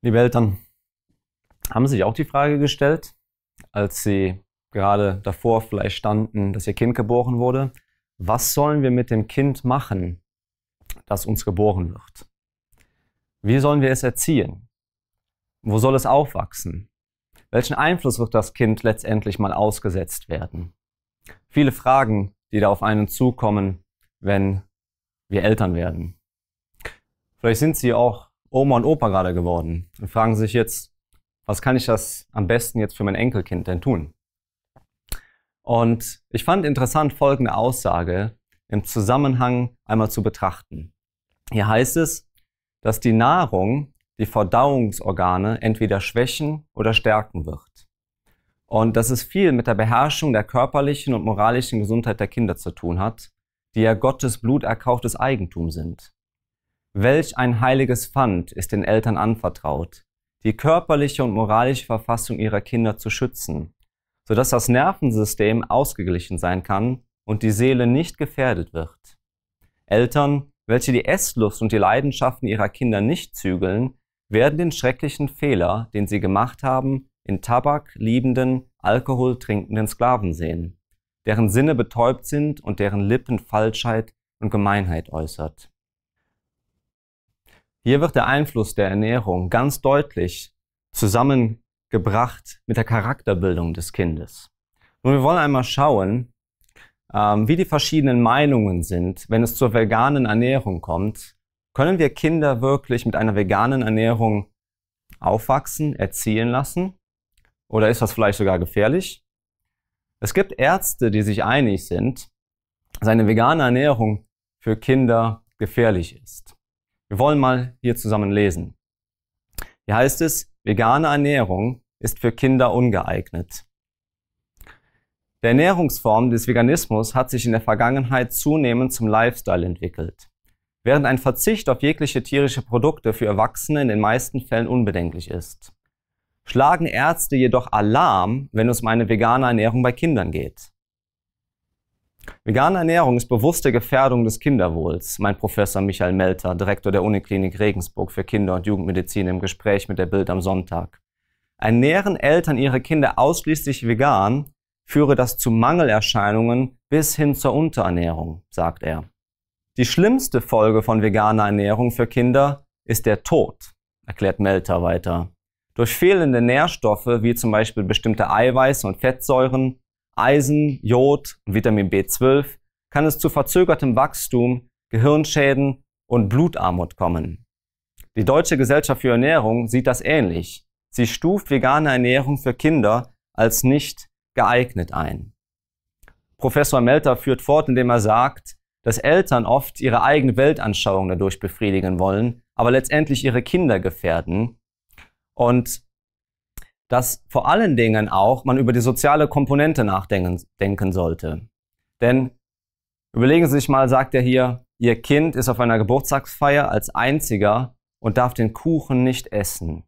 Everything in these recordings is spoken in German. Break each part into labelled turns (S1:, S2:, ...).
S1: Liebe Eltern, haben Sie sich auch die Frage gestellt, als Sie gerade davor vielleicht standen, dass Ihr Kind geboren wurde, was sollen wir mit dem Kind machen, das uns geboren wird? Wie sollen wir es erziehen? Wo soll es aufwachsen? Welchen Einfluss wird das Kind letztendlich mal ausgesetzt werden? Viele Fragen, die da auf einen zukommen, wenn wir Eltern werden. Vielleicht sind Sie auch Oma und Opa gerade geworden und fragen sich jetzt, was kann ich das am besten jetzt für mein Enkelkind denn tun? Und ich fand interessant folgende Aussage im Zusammenhang einmal zu betrachten. Hier heißt es, dass die Nahrung die Verdauungsorgane entweder schwächen oder stärken wird. Und dass es viel mit der Beherrschung der körperlichen und moralischen Gesundheit der Kinder zu tun hat, die ja Gottes Blut erkauftes Eigentum sind. Welch ein heiliges Pfand ist den Eltern anvertraut, die körperliche und moralische Verfassung ihrer Kinder zu schützen, sodass das Nervensystem ausgeglichen sein kann und die Seele nicht gefährdet wird. Eltern, welche die Esslust und die Leidenschaften ihrer Kinder nicht zügeln, werden den schrecklichen Fehler, den sie gemacht haben, in Tabak liebenden, Alkohol trinkenden Sklaven sehen, deren Sinne betäubt sind und deren Lippen Falschheit und Gemeinheit äußert. Hier wird der Einfluss der Ernährung ganz deutlich zusammengebracht mit der Charakterbildung des Kindes. Nun, wir wollen einmal schauen, ähm, wie die verschiedenen Meinungen sind, wenn es zur veganen Ernährung kommt. Können wir Kinder wirklich mit einer veganen Ernährung aufwachsen, erziehen lassen? Oder ist das vielleicht sogar gefährlich? Es gibt Ärzte, die sich einig sind, dass eine vegane Ernährung für Kinder gefährlich ist. Wir wollen mal hier zusammen lesen. Hier heißt es, vegane Ernährung ist für Kinder ungeeignet. Der Ernährungsform des Veganismus hat sich in der Vergangenheit zunehmend zum Lifestyle entwickelt. Während ein Verzicht auf jegliche tierische Produkte für Erwachsene in den meisten Fällen unbedenklich ist, schlagen Ärzte jedoch Alarm, wenn es um eine vegane Ernährung bei Kindern geht. Vegane Ernährung ist bewusste Gefährdung des Kinderwohls, mein Professor Michael Melter, Direktor der Uniklinik Regensburg für Kinder- und Jugendmedizin im Gespräch mit der Bild am Sonntag. Ernähren Eltern ihre Kinder ausschließlich vegan, führe das zu Mangelerscheinungen bis hin zur Unterernährung, sagt er. Die schlimmste Folge von veganer Ernährung für Kinder ist der Tod, erklärt Melter weiter. Durch fehlende Nährstoffe, wie zum Beispiel bestimmte Eiweiße und Fettsäuren, Eisen, Jod und Vitamin B12 kann es zu verzögertem Wachstum, Gehirnschäden und Blutarmut kommen. Die Deutsche Gesellschaft für Ernährung sieht das ähnlich. Sie stuft vegane Ernährung für Kinder als nicht geeignet ein. Professor Melter führt fort, indem er sagt, dass Eltern oft ihre eigene Weltanschauung dadurch befriedigen wollen, aber letztendlich ihre Kinder gefährden. Und dass vor allen Dingen auch man über die soziale Komponente nachdenken sollte. Denn überlegen Sie sich mal, sagt er hier, Ihr Kind ist auf einer Geburtstagsfeier als einziger und darf den Kuchen nicht essen.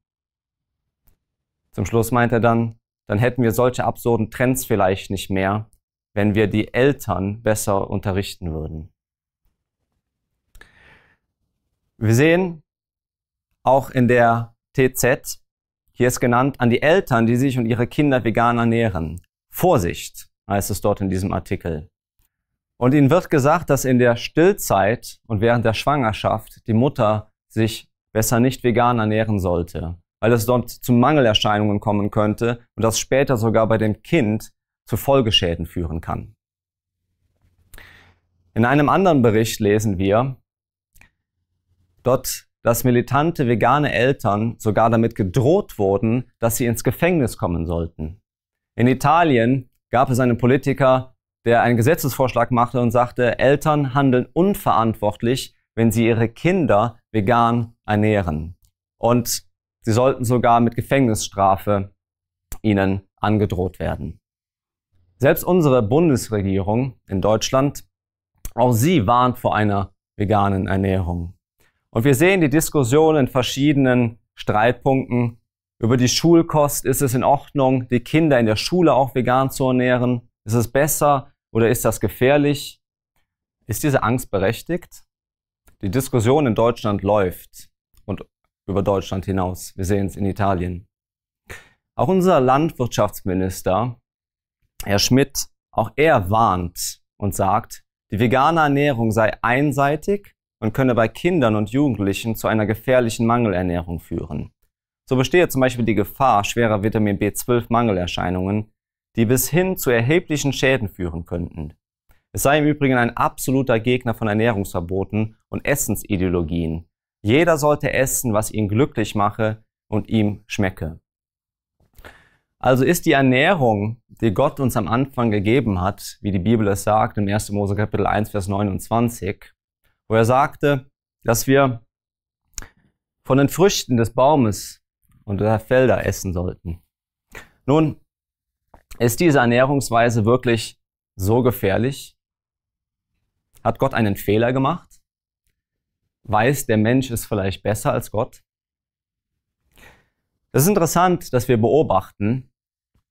S1: Zum Schluss meint er dann, dann hätten wir solche absurden Trends vielleicht nicht mehr, wenn wir die Eltern besser unterrichten würden. Wir sehen auch in der TZ, hier ist genannt an die Eltern, die sich und ihre Kinder vegan ernähren. Vorsicht, heißt es dort in diesem Artikel. Und ihnen wird gesagt, dass in der Stillzeit und während der Schwangerschaft die Mutter sich besser nicht vegan ernähren sollte, weil es dort zu Mangelerscheinungen kommen könnte und das später sogar bei dem Kind zu Folgeschäden führen kann. In einem anderen Bericht lesen wir, dort dass militante vegane Eltern sogar damit gedroht wurden, dass sie ins Gefängnis kommen sollten. In Italien gab es einen Politiker, der einen Gesetzesvorschlag machte und sagte, Eltern handeln unverantwortlich, wenn sie ihre Kinder vegan ernähren. Und sie sollten sogar mit Gefängnisstrafe ihnen angedroht werden. Selbst unsere Bundesregierung in Deutschland, auch sie warnt vor einer veganen Ernährung. Und wir sehen die Diskussion in verschiedenen Streitpunkten. Über die Schulkost ist es in Ordnung, die Kinder in der Schule auch vegan zu ernähren. Ist es besser oder ist das gefährlich? Ist diese Angst berechtigt? Die Diskussion in Deutschland läuft und über Deutschland hinaus. Wir sehen es in Italien. Auch unser Landwirtschaftsminister, Herr Schmidt, auch er warnt und sagt, die vegane Ernährung sei einseitig und könne bei Kindern und Jugendlichen zu einer gefährlichen Mangelernährung führen. So bestehe zum Beispiel die Gefahr schwerer Vitamin B12-Mangelerscheinungen, die bis hin zu erheblichen Schäden führen könnten. Es sei im Übrigen ein absoluter Gegner von Ernährungsverboten und Essensideologien. Jeder sollte essen, was ihn glücklich mache und ihm schmecke. Also ist die Ernährung, die Gott uns am Anfang gegeben hat, wie die Bibel es sagt, im 1. Mose Kapitel 1, Vers 29, wo er sagte, dass wir von den Früchten des Baumes und der Felder essen sollten. Nun, ist diese Ernährungsweise wirklich so gefährlich? Hat Gott einen Fehler gemacht? Weiß der Mensch es vielleicht besser als Gott? Es ist interessant, dass wir beobachten,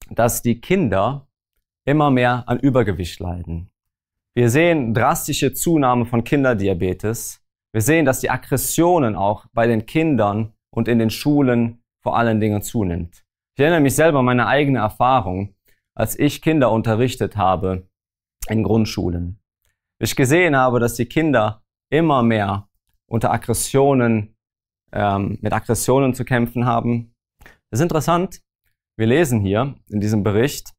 S1: dass die Kinder immer mehr an Übergewicht leiden. Wir sehen drastische Zunahme von Kinderdiabetes. Wir sehen, dass die Aggressionen auch bei den Kindern und in den Schulen vor allen Dingen zunimmt. Ich erinnere mich selber an meine eigene Erfahrung, als ich Kinder unterrichtet habe in Grundschulen. Ich gesehen habe, dass die Kinder immer mehr unter Aggressionen, ähm, mit Aggressionen zu kämpfen haben. Das ist interessant. Wir lesen hier in diesem Bericht,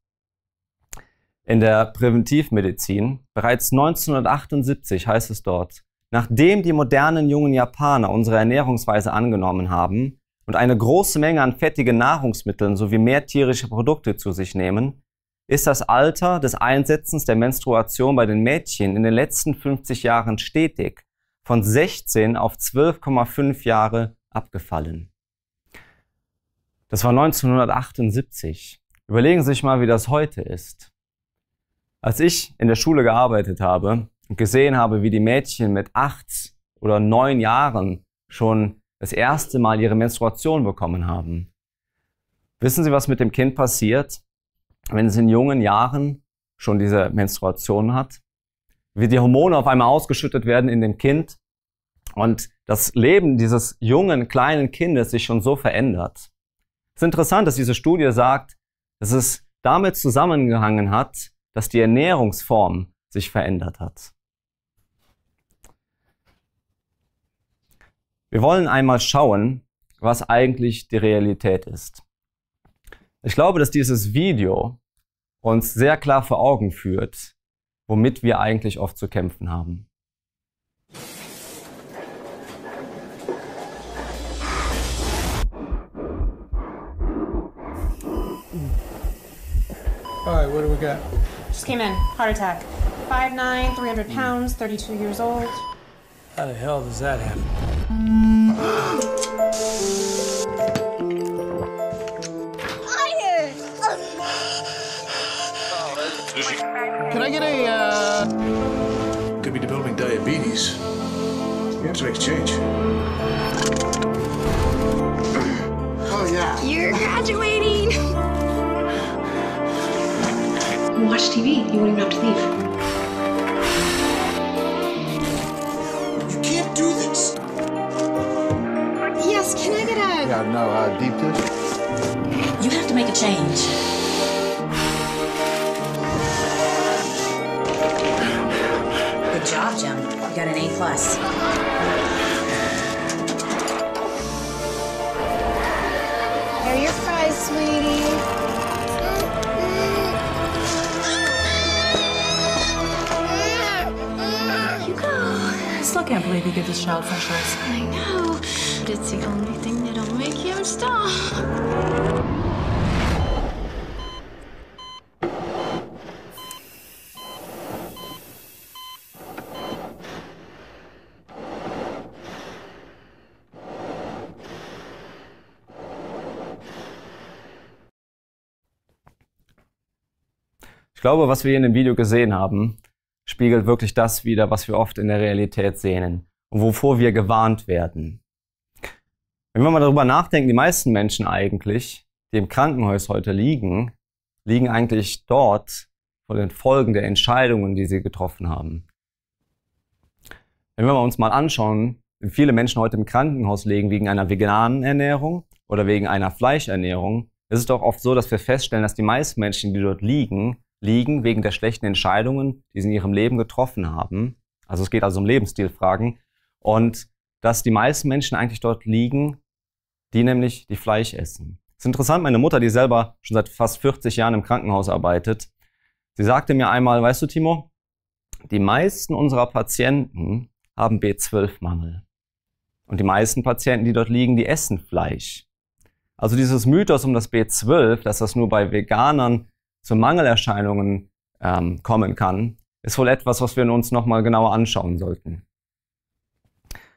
S1: in der Präventivmedizin. Bereits 1978 heißt es dort, nachdem die modernen jungen Japaner unsere Ernährungsweise angenommen haben und eine große Menge an fettigen Nahrungsmitteln sowie mehr tierische Produkte zu sich nehmen, ist das Alter des Einsetzens der Menstruation bei den Mädchen in den letzten 50 Jahren stetig von 16 auf 12,5 Jahre abgefallen. Das war 1978. Überlegen Sie sich mal, wie das heute ist. Als ich in der Schule gearbeitet habe und gesehen habe, wie die Mädchen mit acht oder neun Jahren schon das erste Mal ihre Menstruation bekommen haben. Wissen Sie, was mit dem Kind passiert, wenn es in jungen Jahren schon diese Menstruation hat? Wie die Hormone auf einmal ausgeschüttet werden in dem Kind und das Leben dieses jungen, kleinen Kindes sich schon so verändert. Es ist interessant, dass diese Studie sagt, dass es damit zusammengehangen hat, dass die Ernährungsform sich verändert hat. Wir wollen einmal schauen, was eigentlich die Realität ist. Ich glaube, dass dieses Video uns sehr klar vor Augen führt, womit wir eigentlich oft zu kämpfen haben.
S2: All right, what do we got? Just came in, heart attack. 5'9", 300 pounds, 32 years old. How the hell does that happen? Can I get a, uh... Could be developing diabetes. You have to make a change.
S1: oh, yeah. You're graduating!
S2: and watch TV. You won't even have to leave. You can't do this. Yes, can I get a... Yeah, no, uh, deep dish? You have to make a change. Good job, Jim. You got an A+. plus. can't believe you I know, but it's the only thing that'll make him stop.
S1: Ich glaube, was wir in dem Video gesehen haben, spiegelt wirklich das wider, was wir oft in der Realität sehnen und wovor wir gewarnt werden. Wenn wir mal darüber nachdenken, die meisten Menschen eigentlich, die im Krankenhaus heute liegen, liegen eigentlich dort vor den Folgen der Entscheidungen, die sie getroffen haben. Wenn wir uns mal anschauen, wie viele Menschen heute im Krankenhaus liegen wegen einer veganen Ernährung oder wegen einer Fleischernährung, ist es doch oft so, dass wir feststellen, dass die meisten Menschen, die dort liegen, liegen wegen der schlechten Entscheidungen, die sie in ihrem Leben getroffen haben. Also es geht also um Lebensstilfragen. Und dass die meisten Menschen eigentlich dort liegen, die nämlich die Fleisch essen. Es ist interessant, meine Mutter, die selber schon seit fast 40 Jahren im Krankenhaus arbeitet, sie sagte mir einmal, weißt du, Timo, die meisten unserer Patienten haben B12-Mangel. Und die meisten Patienten, die dort liegen, die essen Fleisch. Also dieses Mythos um das B12, dass das nur bei Veganern zu Mangelerscheinungen ähm, kommen kann, ist wohl etwas, was wir uns nochmal genauer anschauen sollten.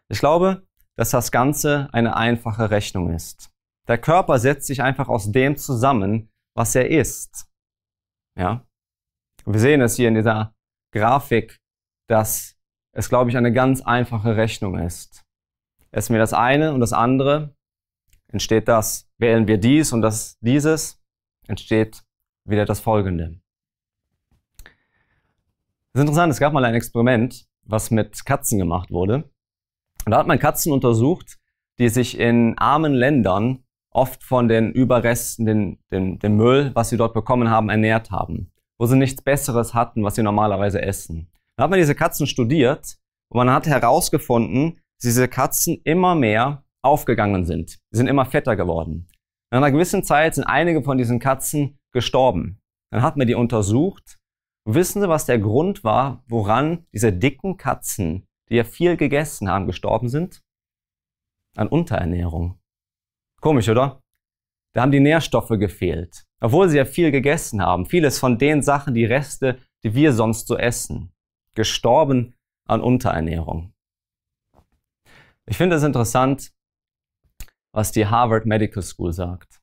S1: Ich glaube, dass das Ganze eine einfache Rechnung ist. Der Körper setzt sich einfach aus dem zusammen, was er ist. Ja? Wir sehen es hier in dieser Grafik, dass es, glaube ich, eine ganz einfache Rechnung ist. Essen wir das eine und das andere, entsteht das. Wählen wir dies und das dieses, entsteht wieder das Folgende. Das ist interessant, es gab mal ein Experiment, was mit Katzen gemacht wurde. Und da hat man Katzen untersucht, die sich in armen Ländern oft von den Überresten, den, den, dem Müll, was sie dort bekommen haben, ernährt haben, wo sie nichts Besseres hatten, was sie normalerweise essen. Da hat man diese Katzen studiert und man hat herausgefunden, dass diese Katzen immer mehr aufgegangen sind. Sie sind immer fetter geworden. Nach einer gewissen Zeit sind einige von diesen Katzen gestorben. Dann hat man die untersucht. Wissen Sie, was der Grund war, woran diese dicken Katzen, die ja viel gegessen haben, gestorben sind? An Unterernährung. Komisch, oder? Da haben die Nährstoffe gefehlt. Obwohl sie ja viel gegessen haben. Vieles von den Sachen, die Reste, die wir sonst so essen. Gestorben an Unterernährung. Ich finde es interessant, was die Harvard Medical School sagt.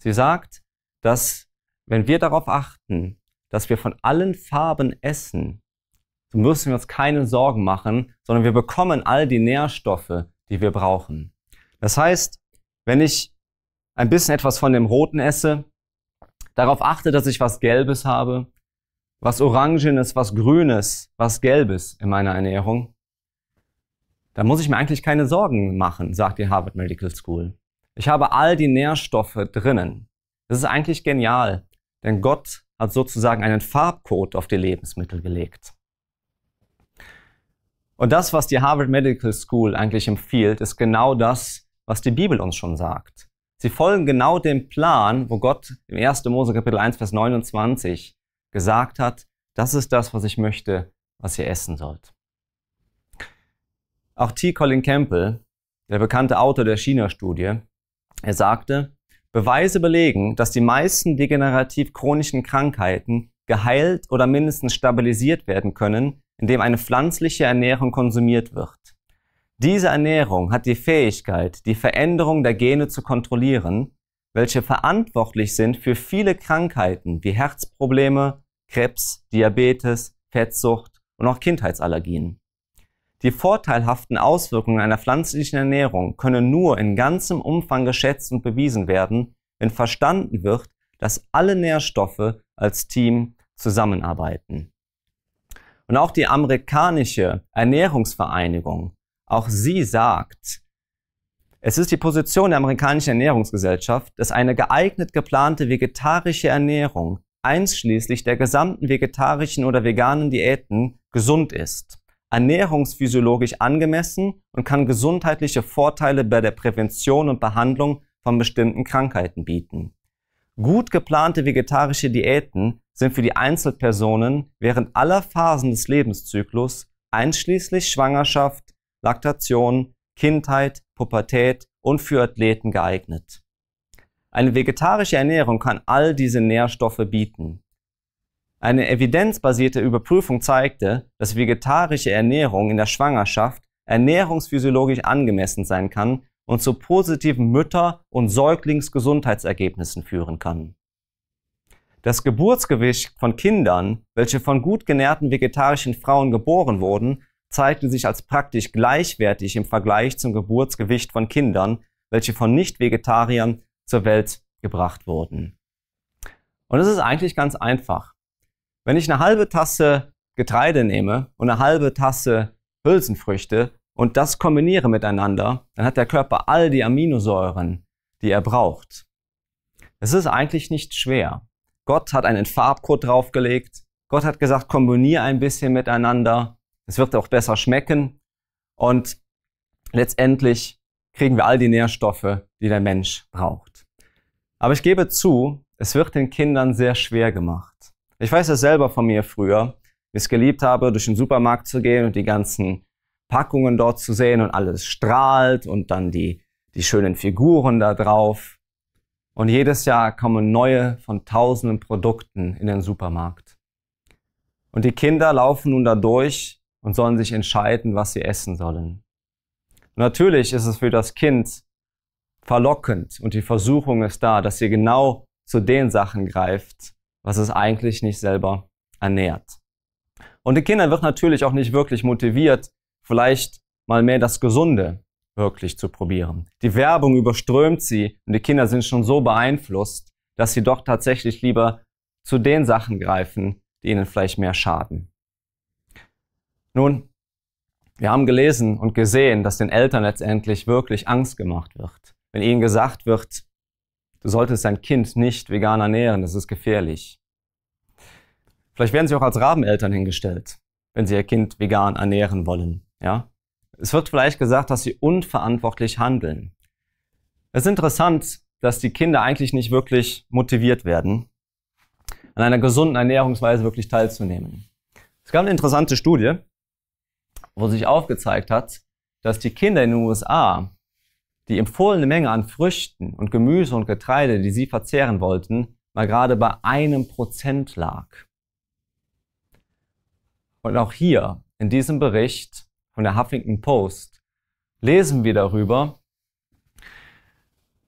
S1: Sie sagt, dass wenn wir darauf achten, dass wir von allen Farben essen, dann müssen wir uns keine Sorgen machen, sondern wir bekommen all die Nährstoffe, die wir brauchen. Das heißt, wenn ich ein bisschen etwas von dem Roten esse, darauf achte, dass ich was Gelbes habe, was Orangenes, was Grünes, was Gelbes in meiner Ernährung, da muss ich mir eigentlich keine Sorgen machen, sagt die Harvard Medical School. Ich habe all die Nährstoffe drinnen. Das ist eigentlich genial. Denn Gott hat sozusagen einen Farbcode auf die Lebensmittel gelegt. Und das, was die Harvard Medical School eigentlich empfiehlt, ist genau das, was die Bibel uns schon sagt. Sie folgen genau dem Plan, wo Gott im 1. Mose Kapitel 1, Vers 29 gesagt hat, das ist das, was ich möchte, was ihr essen sollt. Auch T. Colin Campbell, der bekannte Autor der China-Studie, er sagte, Beweise belegen, dass die meisten degenerativ chronischen Krankheiten geheilt oder mindestens stabilisiert werden können, indem eine pflanzliche Ernährung konsumiert wird. Diese Ernährung hat die Fähigkeit, die Veränderung der Gene zu kontrollieren, welche verantwortlich sind für viele Krankheiten wie Herzprobleme, Krebs, Diabetes, Fettsucht und auch Kindheitsallergien. Die vorteilhaften Auswirkungen einer pflanzlichen Ernährung können nur in ganzem Umfang geschätzt und bewiesen werden, wenn verstanden wird, dass alle Nährstoffe als Team zusammenarbeiten. Und auch die amerikanische Ernährungsvereinigung, auch sie sagt, es ist die Position der amerikanischen Ernährungsgesellschaft, dass eine geeignet geplante vegetarische Ernährung einschließlich der gesamten vegetarischen oder veganen Diäten gesund ist ernährungsphysiologisch angemessen und kann gesundheitliche Vorteile bei der Prävention und Behandlung von bestimmten Krankheiten bieten. Gut geplante vegetarische Diäten sind für die Einzelpersonen während aller Phasen des Lebenszyklus, einschließlich Schwangerschaft, Laktation, Kindheit, Pubertät und für Athleten geeignet. Eine vegetarische Ernährung kann all diese Nährstoffe bieten. Eine evidenzbasierte Überprüfung zeigte, dass vegetarische Ernährung in der Schwangerschaft ernährungsphysiologisch angemessen sein kann und zu positiven Mütter- und Säuglingsgesundheitsergebnissen führen kann. Das Geburtsgewicht von Kindern, welche von gut genährten vegetarischen Frauen geboren wurden, zeigte sich als praktisch gleichwertig im Vergleich zum Geburtsgewicht von Kindern, welche von Nicht-Vegetariern zur Welt gebracht wurden. Und es ist eigentlich ganz einfach. Wenn ich eine halbe Tasse Getreide nehme und eine halbe Tasse Hülsenfrüchte und das kombiniere miteinander, dann hat der Körper all die Aminosäuren, die er braucht. Es ist eigentlich nicht schwer. Gott hat einen Farbcode draufgelegt. Gott hat gesagt, kombiniere ein bisschen miteinander. Es wird auch besser schmecken. Und letztendlich kriegen wir all die Nährstoffe, die der Mensch braucht. Aber ich gebe zu, es wird den Kindern sehr schwer gemacht. Ich weiß das selber von mir früher, wie es geliebt habe, durch den Supermarkt zu gehen und die ganzen Packungen dort zu sehen und alles strahlt und dann die, die schönen Figuren da drauf. Und jedes Jahr kommen neue von tausenden Produkten in den Supermarkt. Und die Kinder laufen nun da durch und sollen sich entscheiden, was sie essen sollen. Und natürlich ist es für das Kind verlockend und die Versuchung ist da, dass sie genau zu den Sachen greift, was es eigentlich nicht selber ernährt. Und den Kindern wird natürlich auch nicht wirklich motiviert, vielleicht mal mehr das Gesunde wirklich zu probieren. Die Werbung überströmt sie und die Kinder sind schon so beeinflusst, dass sie doch tatsächlich lieber zu den Sachen greifen, die ihnen vielleicht mehr schaden. Nun, wir haben gelesen und gesehen, dass den Eltern letztendlich wirklich Angst gemacht wird, wenn ihnen gesagt wird, Du solltest dein Kind nicht vegan ernähren, das ist gefährlich. Vielleicht werden sie auch als Rabeneltern hingestellt, wenn sie ihr Kind vegan ernähren wollen, ja? Es wird vielleicht gesagt, dass sie unverantwortlich handeln. Es ist interessant, dass die Kinder eigentlich nicht wirklich motiviert werden, an einer gesunden Ernährungsweise wirklich teilzunehmen. Es gab eine interessante Studie, wo sich aufgezeigt hat, dass die Kinder in den USA die empfohlene Menge an Früchten und Gemüse und Getreide, die sie verzehren wollten, mal gerade bei einem Prozent lag. Und auch hier, in diesem Bericht von der Huffington Post, lesen wir darüber,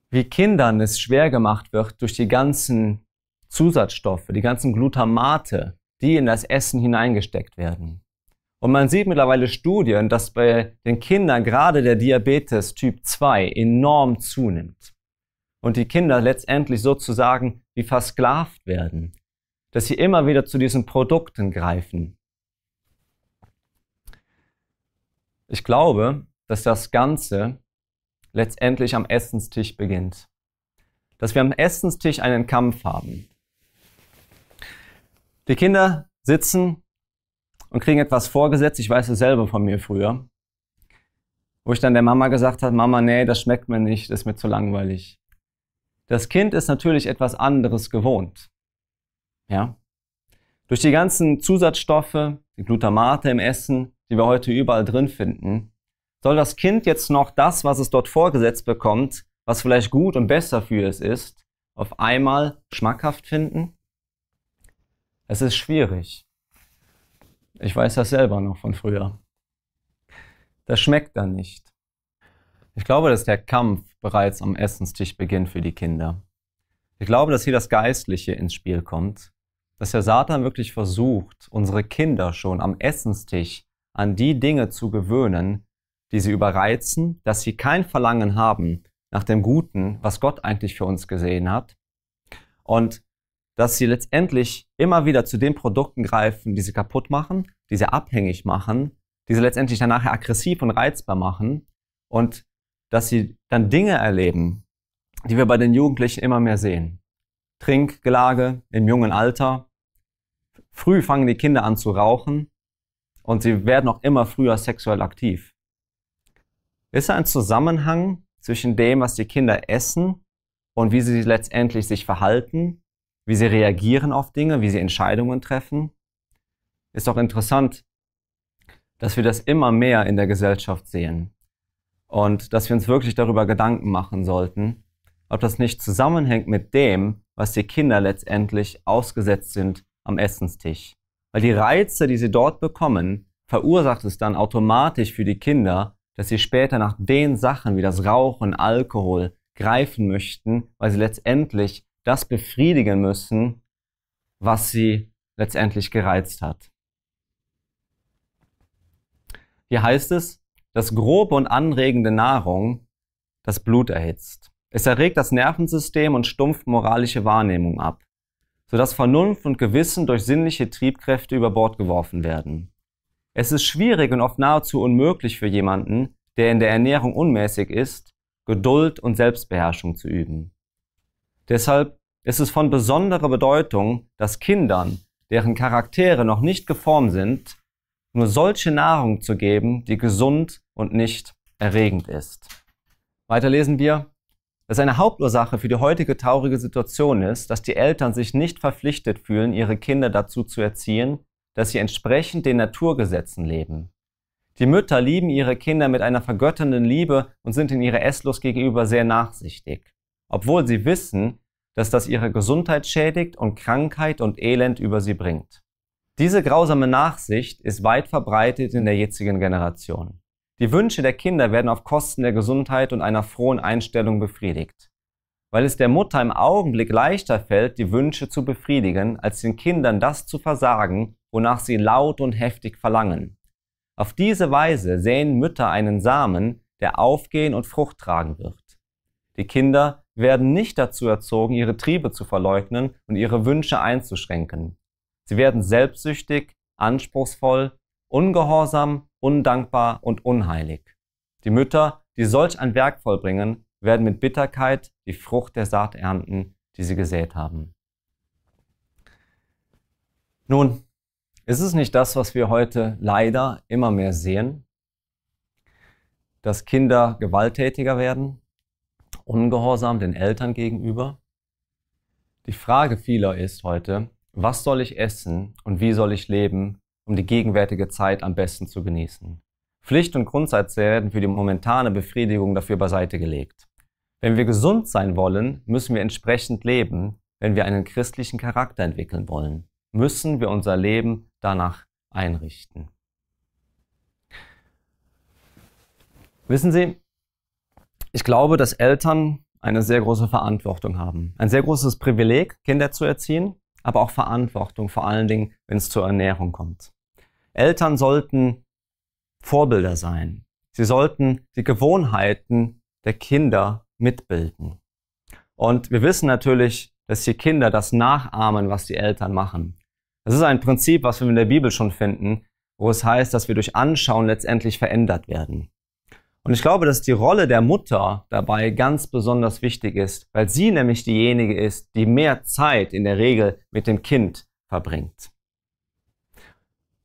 S1: wie Kindern es schwer gemacht wird durch die ganzen Zusatzstoffe, die ganzen Glutamate, die in das Essen hineingesteckt werden. Und man sieht mittlerweile Studien, dass bei den Kindern gerade der Diabetes Typ 2 enorm zunimmt. Und die Kinder letztendlich sozusagen wie versklavt werden, dass sie immer wieder zu diesen Produkten greifen. Ich glaube, dass das Ganze letztendlich am Essenstisch beginnt. Dass wir am Essenstisch einen Kampf haben. Die Kinder sitzen und kriegen etwas vorgesetzt. Ich weiß es selber von mir früher. Wo ich dann der Mama gesagt habe, Mama, nee, das schmeckt mir nicht, das ist mir zu langweilig. Das Kind ist natürlich etwas anderes gewohnt. Ja? Durch die ganzen Zusatzstoffe, die Glutamate im Essen, die wir heute überall drin finden, soll das Kind jetzt noch das, was es dort vorgesetzt bekommt, was vielleicht gut und besser für es ist, auf einmal schmackhaft finden? Es ist schwierig. Ich weiß das selber noch von früher. Das schmeckt dann nicht. Ich glaube, dass der Kampf bereits am Essenstisch beginnt für die Kinder. Ich glaube, dass hier das Geistliche ins Spiel kommt, dass der Satan wirklich versucht, unsere Kinder schon am Essenstisch an die Dinge zu gewöhnen, die sie überreizen, dass sie kein Verlangen haben nach dem Guten, was Gott eigentlich für uns gesehen hat. Und dass sie letztendlich immer wieder zu den Produkten greifen, die sie kaputt machen, die sie abhängig machen, die sie letztendlich dann nachher aggressiv und reizbar machen und dass sie dann Dinge erleben, die wir bei den Jugendlichen immer mehr sehen. Trinkgelage im jungen Alter. Früh fangen die Kinder an zu rauchen und sie werden auch immer früher sexuell aktiv. Ist da ein Zusammenhang zwischen dem, was die Kinder essen und wie sie letztendlich sich verhalten wie sie reagieren auf Dinge, wie sie Entscheidungen treffen. Ist doch interessant, dass wir das immer mehr in der Gesellschaft sehen und dass wir uns wirklich darüber Gedanken machen sollten, ob das nicht zusammenhängt mit dem, was die Kinder letztendlich ausgesetzt sind am Essenstisch. Weil die Reize, die sie dort bekommen, verursacht es dann automatisch für die Kinder, dass sie später nach den Sachen wie das Rauchen, Alkohol greifen möchten, weil sie letztendlich das befriedigen müssen, was sie letztendlich gereizt hat. Hier heißt es, dass grobe und anregende Nahrung das Blut erhitzt. Es erregt das Nervensystem und stumpft moralische Wahrnehmung ab, sodass Vernunft und Gewissen durch sinnliche Triebkräfte über Bord geworfen werden. Es ist schwierig und oft nahezu unmöglich für jemanden, der in der Ernährung unmäßig ist, Geduld und Selbstbeherrschung zu üben. Deshalb es ist von besonderer Bedeutung, dass Kindern, deren Charaktere noch nicht geformt sind, nur solche Nahrung zu geben, die gesund und nicht erregend ist. Weiter lesen wir, dass eine Hauptursache für die heutige traurige Situation ist, dass die Eltern sich nicht verpflichtet fühlen, ihre Kinder dazu zu erziehen, dass sie entsprechend den Naturgesetzen leben. Die Mütter lieben ihre Kinder mit einer vergötternden Liebe und sind in ihrer Esslust gegenüber sehr nachsichtig, obwohl sie wissen, dass das ihre Gesundheit schädigt und Krankheit und Elend über sie bringt. Diese grausame Nachsicht ist weit verbreitet in der jetzigen Generation. Die Wünsche der Kinder werden auf Kosten der Gesundheit und einer frohen Einstellung befriedigt. Weil es der Mutter im Augenblick leichter fällt, die Wünsche zu befriedigen, als den Kindern das zu versagen, wonach sie laut und heftig verlangen. Auf diese Weise säen Mütter einen Samen, der aufgehen und Frucht tragen wird. Die Kinder werden nicht dazu erzogen, ihre Triebe zu verleugnen und ihre Wünsche einzuschränken. Sie werden selbstsüchtig, anspruchsvoll, ungehorsam, undankbar und unheilig. Die Mütter, die solch ein Werk vollbringen, werden mit Bitterkeit die Frucht der Saat ernten, die sie gesät haben. Nun, ist es nicht das, was wir heute leider immer mehr sehen, dass Kinder gewalttätiger werden, ungehorsam den Eltern gegenüber? Die Frage vieler ist heute, was soll ich essen und wie soll ich leben, um die gegenwärtige Zeit am besten zu genießen? Pflicht und Grundsätze werden für die momentane Befriedigung dafür beiseite gelegt. Wenn wir gesund sein wollen, müssen wir entsprechend leben. Wenn wir einen christlichen Charakter entwickeln wollen, müssen wir unser Leben danach einrichten. Wissen Sie, ich glaube, dass Eltern eine sehr große Verantwortung haben. Ein sehr großes Privileg, Kinder zu erziehen, aber auch Verantwortung, vor allen Dingen, wenn es zur Ernährung kommt. Eltern sollten Vorbilder sein. Sie sollten die Gewohnheiten der Kinder mitbilden. Und wir wissen natürlich, dass die Kinder das nachahmen, was die Eltern machen. Das ist ein Prinzip, was wir in der Bibel schon finden, wo es heißt, dass wir durch Anschauen letztendlich verändert werden. Und ich glaube, dass die Rolle der Mutter dabei ganz besonders wichtig ist, weil sie nämlich diejenige ist, die mehr Zeit in der Regel mit dem Kind verbringt.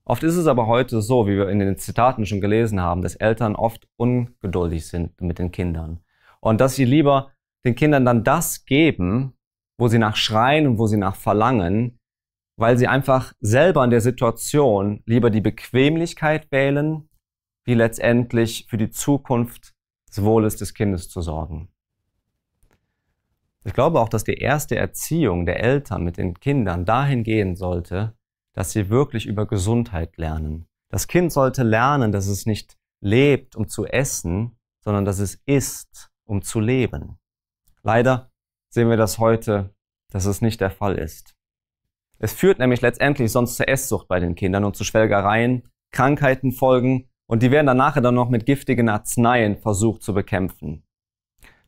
S1: Oft ist es aber heute so, wie wir in den Zitaten schon gelesen haben, dass Eltern oft ungeduldig sind mit den Kindern und dass sie lieber den Kindern dann das geben, wo sie nach schreien und wo sie nach verlangen, weil sie einfach selber in der Situation lieber die Bequemlichkeit wählen wie letztendlich für die Zukunft des Wohles des Kindes zu sorgen. Ich glaube auch, dass die erste Erziehung der Eltern mit den Kindern dahin gehen sollte, dass sie wirklich über Gesundheit lernen. Das Kind sollte lernen, dass es nicht lebt, um zu essen, sondern dass es isst, um zu leben. Leider sehen wir das heute, dass es nicht der Fall ist. Es führt nämlich letztendlich sonst zur Esssucht bei den Kindern und zu Schwelgereien. Krankheiten folgen, und die werden dann nachher dann noch mit giftigen Arzneien versucht zu bekämpfen.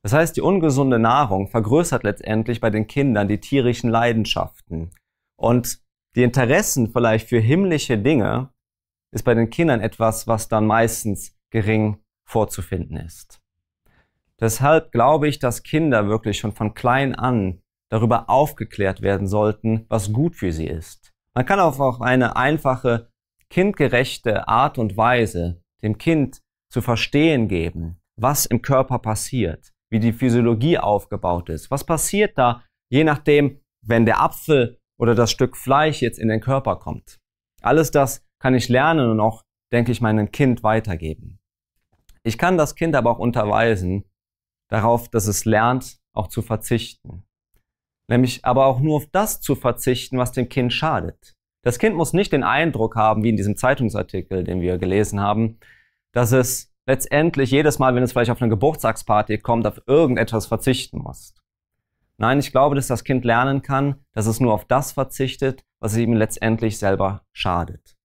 S1: Das heißt, die ungesunde Nahrung vergrößert letztendlich bei den Kindern die tierischen Leidenschaften. Und die Interessen vielleicht für himmlische Dinge ist bei den Kindern etwas, was dann meistens gering vorzufinden ist. Deshalb glaube ich, dass Kinder wirklich schon von klein an darüber aufgeklärt werden sollten, was gut für sie ist. Man kann auch auf eine einfache kindgerechte Art und Weise dem Kind zu verstehen geben, was im Körper passiert, wie die Physiologie aufgebaut ist, was passiert da, je nachdem, wenn der Apfel oder das Stück Fleisch jetzt in den Körper kommt. Alles das kann ich lernen und auch, denke ich, meinem Kind weitergeben. Ich kann das Kind aber auch unterweisen darauf, dass es lernt, auch zu verzichten. Nämlich aber auch nur auf das zu verzichten, was dem Kind schadet. Das Kind muss nicht den Eindruck haben, wie in diesem Zeitungsartikel, den wir gelesen haben, dass es letztendlich jedes Mal, wenn es vielleicht auf eine Geburtstagsparty kommt, auf irgendetwas verzichten muss. Nein, ich glaube, dass das Kind lernen kann, dass es nur auf das verzichtet, was ihm letztendlich selber schadet.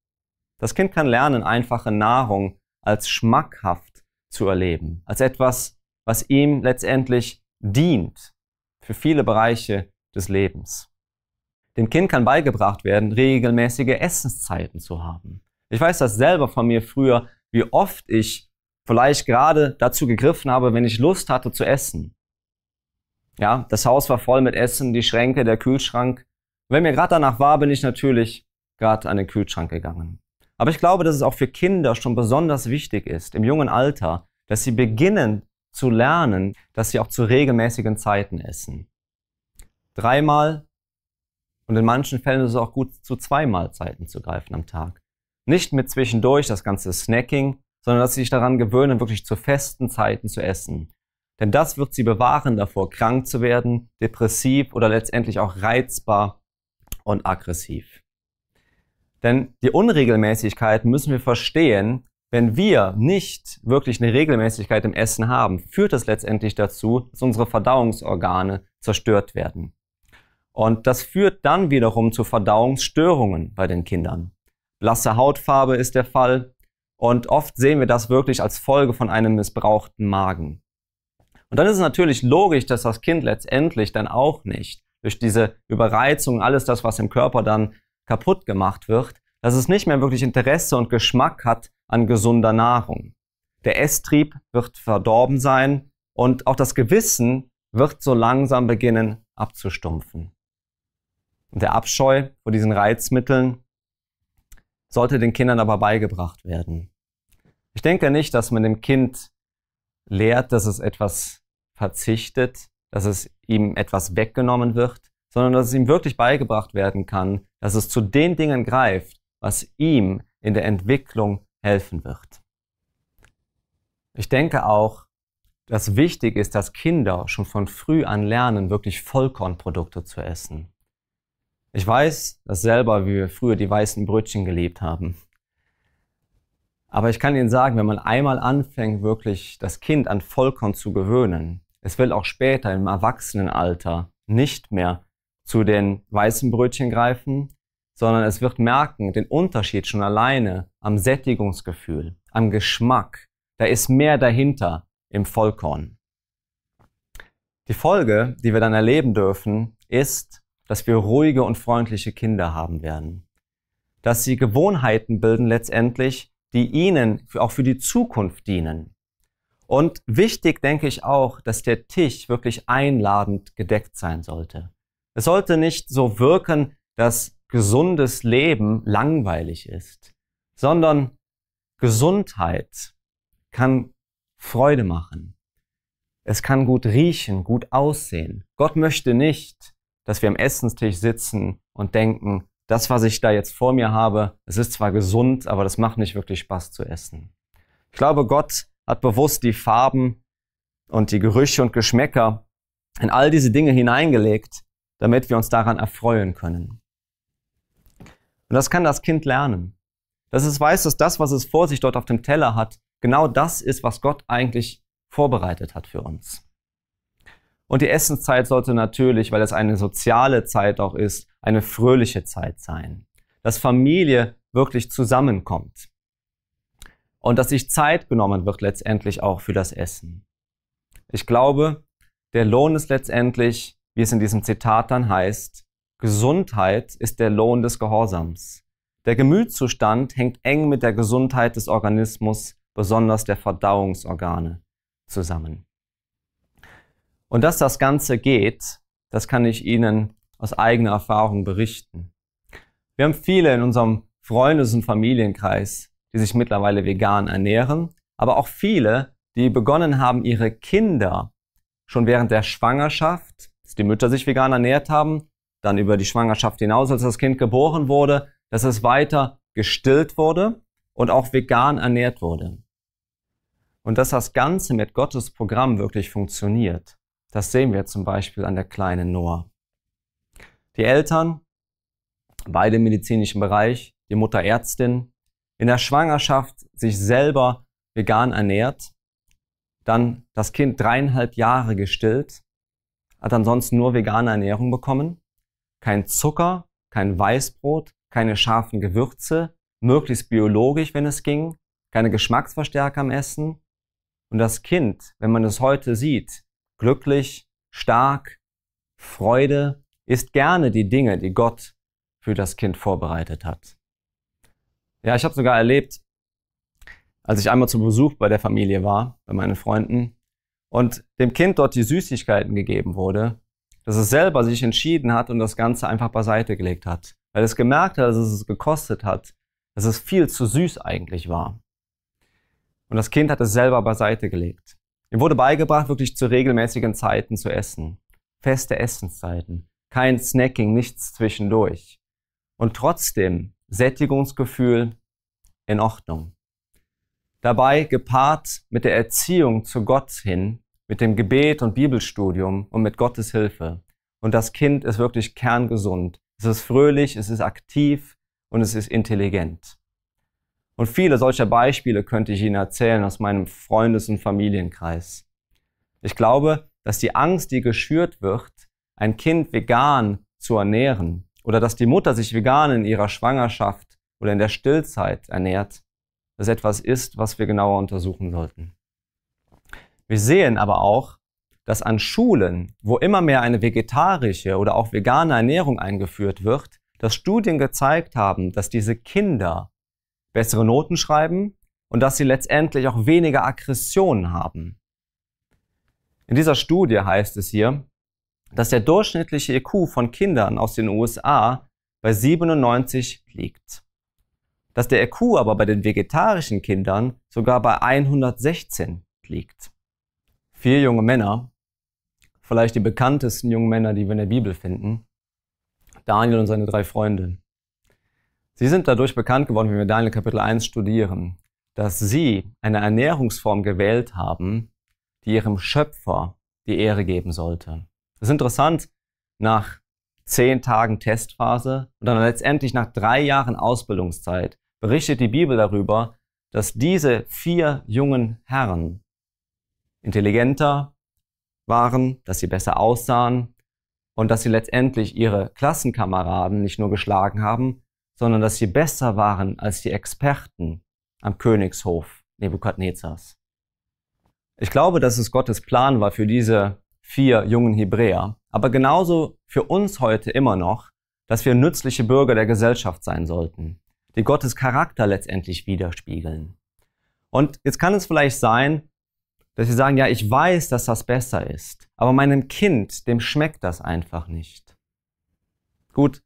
S1: Das Kind kann lernen, einfache Nahrung als schmackhaft zu erleben, als etwas, was ihm letztendlich dient für viele Bereiche des Lebens. Dem Kind kann beigebracht werden, regelmäßige Essenszeiten zu haben. Ich weiß das selber von mir früher, wie oft ich vielleicht gerade dazu gegriffen habe, wenn ich Lust hatte zu essen. Ja, das Haus war voll mit Essen, die Schränke, der Kühlschrank. Wenn mir gerade danach war, bin ich natürlich gerade an den Kühlschrank gegangen. Aber ich glaube, dass es auch für Kinder schon besonders wichtig ist, im jungen Alter, dass sie beginnen zu lernen, dass sie auch zu regelmäßigen Zeiten essen. Dreimal und in manchen Fällen ist es auch gut, zu zwei Mahlzeiten zu greifen am Tag. Nicht mit zwischendurch das ganze Snacking, sondern dass sie sich daran gewöhnen, wirklich zu festen Zeiten zu essen. Denn das wird sie bewahren davor, krank zu werden, depressiv oder letztendlich auch reizbar und aggressiv. Denn die Unregelmäßigkeit müssen wir verstehen, wenn wir nicht wirklich eine Regelmäßigkeit im Essen haben, führt es letztendlich dazu, dass unsere Verdauungsorgane zerstört werden. Und das führt dann wiederum zu Verdauungsstörungen bei den Kindern. Blasse Hautfarbe ist der Fall. Und oft sehen wir das wirklich als Folge von einem missbrauchten Magen. Und dann ist es natürlich logisch, dass das Kind letztendlich dann auch nicht durch diese Überreizung, alles das, was im Körper dann kaputt gemacht wird, dass es nicht mehr wirklich Interesse und Geschmack hat an gesunder Nahrung. Der Esstrieb wird verdorben sein und auch das Gewissen wird so langsam beginnen abzustumpfen. Und der Abscheu vor diesen Reizmitteln sollte den Kindern aber beigebracht werden. Ich denke nicht, dass man dem Kind lehrt, dass es etwas verzichtet, dass es ihm etwas weggenommen wird, sondern dass es ihm wirklich beigebracht werden kann, dass es zu den Dingen greift, was ihm in der Entwicklung helfen wird. Ich denke auch, dass wichtig ist, dass Kinder schon von früh an lernen, wirklich Vollkornprodukte zu essen. Ich weiß das selber, wie wir früher die weißen Brötchen gelebt haben. Aber ich kann Ihnen sagen, wenn man einmal anfängt, wirklich das Kind an Vollkorn zu gewöhnen, es will auch später im Erwachsenenalter nicht mehr zu den weißen Brötchen greifen, sondern es wird merken, den Unterschied schon alleine am Sättigungsgefühl, am Geschmack. Da ist mehr dahinter im Vollkorn. Die Folge, die wir dann erleben dürfen, ist, dass wir ruhige und freundliche Kinder haben werden. Dass sie Gewohnheiten bilden letztendlich, die ihnen auch für die Zukunft dienen. Und wichtig denke ich auch, dass der Tisch wirklich einladend gedeckt sein sollte. Es sollte nicht so wirken, dass gesundes Leben langweilig ist, sondern Gesundheit kann Freude machen. Es kann gut riechen, gut aussehen. Gott möchte nicht, dass wir am Essenstisch sitzen und denken, das, was ich da jetzt vor mir habe, es ist zwar gesund, aber das macht nicht wirklich Spaß zu essen. Ich glaube, Gott hat bewusst die Farben und die Gerüche und Geschmäcker in all diese Dinge hineingelegt, damit wir uns daran erfreuen können. Und das kann das Kind lernen. Dass es weiß, dass das, was es vor sich dort auf dem Teller hat, genau das ist, was Gott eigentlich vorbereitet hat für uns. Und die Essenszeit sollte natürlich, weil es eine soziale Zeit auch ist, eine fröhliche Zeit sein. Dass Familie wirklich zusammenkommt. Und dass sich Zeit genommen wird letztendlich auch für das Essen. Ich glaube, der Lohn ist letztendlich, wie es in diesem Zitat dann heißt, Gesundheit ist der Lohn des Gehorsams. Der Gemütszustand hängt eng mit der Gesundheit des Organismus, besonders der Verdauungsorgane, zusammen. Und dass das Ganze geht, das kann ich Ihnen aus eigener Erfahrung berichten. Wir haben viele in unserem Freundes- und Familienkreis, die sich mittlerweile vegan ernähren, aber auch viele, die begonnen haben, ihre Kinder schon während der Schwangerschaft, dass die Mütter sich vegan ernährt haben, dann über die Schwangerschaft hinaus, als das Kind geboren wurde, dass es weiter gestillt wurde und auch vegan ernährt wurde. Und dass das Ganze mit Gottes Programm wirklich funktioniert. Das sehen wir zum Beispiel an der kleinen Noah. Die Eltern, beide im medizinischen Bereich, die Mutter Ärztin, in der Schwangerschaft sich selber vegan ernährt, dann das Kind dreieinhalb Jahre gestillt, hat ansonsten nur vegane Ernährung bekommen, kein Zucker, kein Weißbrot, keine scharfen Gewürze, möglichst biologisch, wenn es ging, keine Geschmacksverstärker am Essen. Und das Kind, wenn man es heute sieht, glücklich, stark, Freude ist gerne die Dinge, die Gott für das Kind vorbereitet hat. Ja, ich habe sogar erlebt, als ich einmal zu Besuch bei der Familie war, bei meinen Freunden, und dem Kind dort die Süßigkeiten gegeben wurde, dass es selber sich entschieden hat und das Ganze einfach beiseite gelegt hat, weil es gemerkt hat, dass es es gekostet hat, dass es viel zu süß eigentlich war. Und das Kind hat es selber beiseite gelegt. Ihm wurde beigebracht, wirklich zu regelmäßigen Zeiten zu essen. Feste Essenszeiten. Kein Snacking, nichts zwischendurch. Und trotzdem Sättigungsgefühl in Ordnung. Dabei gepaart mit der Erziehung zu Gott hin, mit dem Gebet und Bibelstudium und mit Gottes Hilfe. Und das Kind ist wirklich kerngesund. Es ist fröhlich, es ist aktiv und es ist intelligent. Und viele solcher Beispiele könnte ich Ihnen erzählen aus meinem Freundes- und Familienkreis. Ich glaube, dass die Angst, die geschürt wird, ein Kind vegan zu ernähren oder dass die Mutter sich vegan in ihrer Schwangerschaft oder in der Stillzeit ernährt, dass etwas ist, was wir genauer untersuchen sollten. Wir sehen aber auch, dass an Schulen, wo immer mehr eine vegetarische oder auch vegane Ernährung eingeführt wird, dass Studien gezeigt haben, dass diese Kinder bessere Noten schreiben und dass sie letztendlich auch weniger Aggressionen haben. In dieser Studie heißt es hier, dass der durchschnittliche IQ e von Kindern aus den USA bei 97 liegt. Dass der IQ e aber bei den vegetarischen Kindern sogar bei 116 liegt. Vier junge Männer, vielleicht die bekanntesten jungen Männer, die wir in der Bibel finden, Daniel und seine drei Freunde. Sie sind dadurch bekannt geworden, wie wir Daniel Kapitel 1 studieren, dass sie eine Ernährungsform gewählt haben, die ihrem Schöpfer die Ehre geben sollte. Das ist interessant, nach zehn Tagen Testphase und dann letztendlich nach drei Jahren Ausbildungszeit berichtet die Bibel darüber, dass diese vier jungen Herren intelligenter waren, dass sie besser aussahen und dass sie letztendlich ihre Klassenkameraden nicht nur geschlagen haben, sondern dass sie besser waren als die Experten am Königshof Nebukadnezars. Ich glaube, dass es Gottes Plan war für diese vier jungen Hebräer, aber genauso für uns heute immer noch, dass wir nützliche Bürger der Gesellschaft sein sollten, die Gottes Charakter letztendlich widerspiegeln. Und jetzt kann es vielleicht sein, dass sie sagen, ja, ich weiß, dass das besser ist, aber meinem Kind, dem schmeckt das einfach nicht. Gut,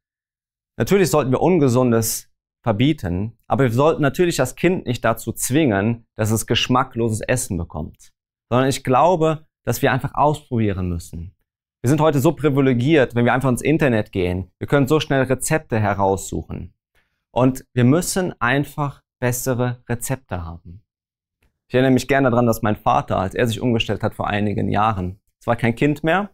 S1: Natürlich sollten wir Ungesundes verbieten, aber wir sollten natürlich das Kind nicht dazu zwingen, dass es geschmackloses Essen bekommt, sondern ich glaube, dass wir einfach ausprobieren müssen. Wir sind heute so privilegiert, wenn wir einfach ins Internet gehen. Wir können so schnell Rezepte heraussuchen. Und wir müssen einfach bessere Rezepte haben. Ich erinnere mich gerne daran, dass mein Vater, als er sich umgestellt hat vor einigen Jahren, zwar kein Kind mehr,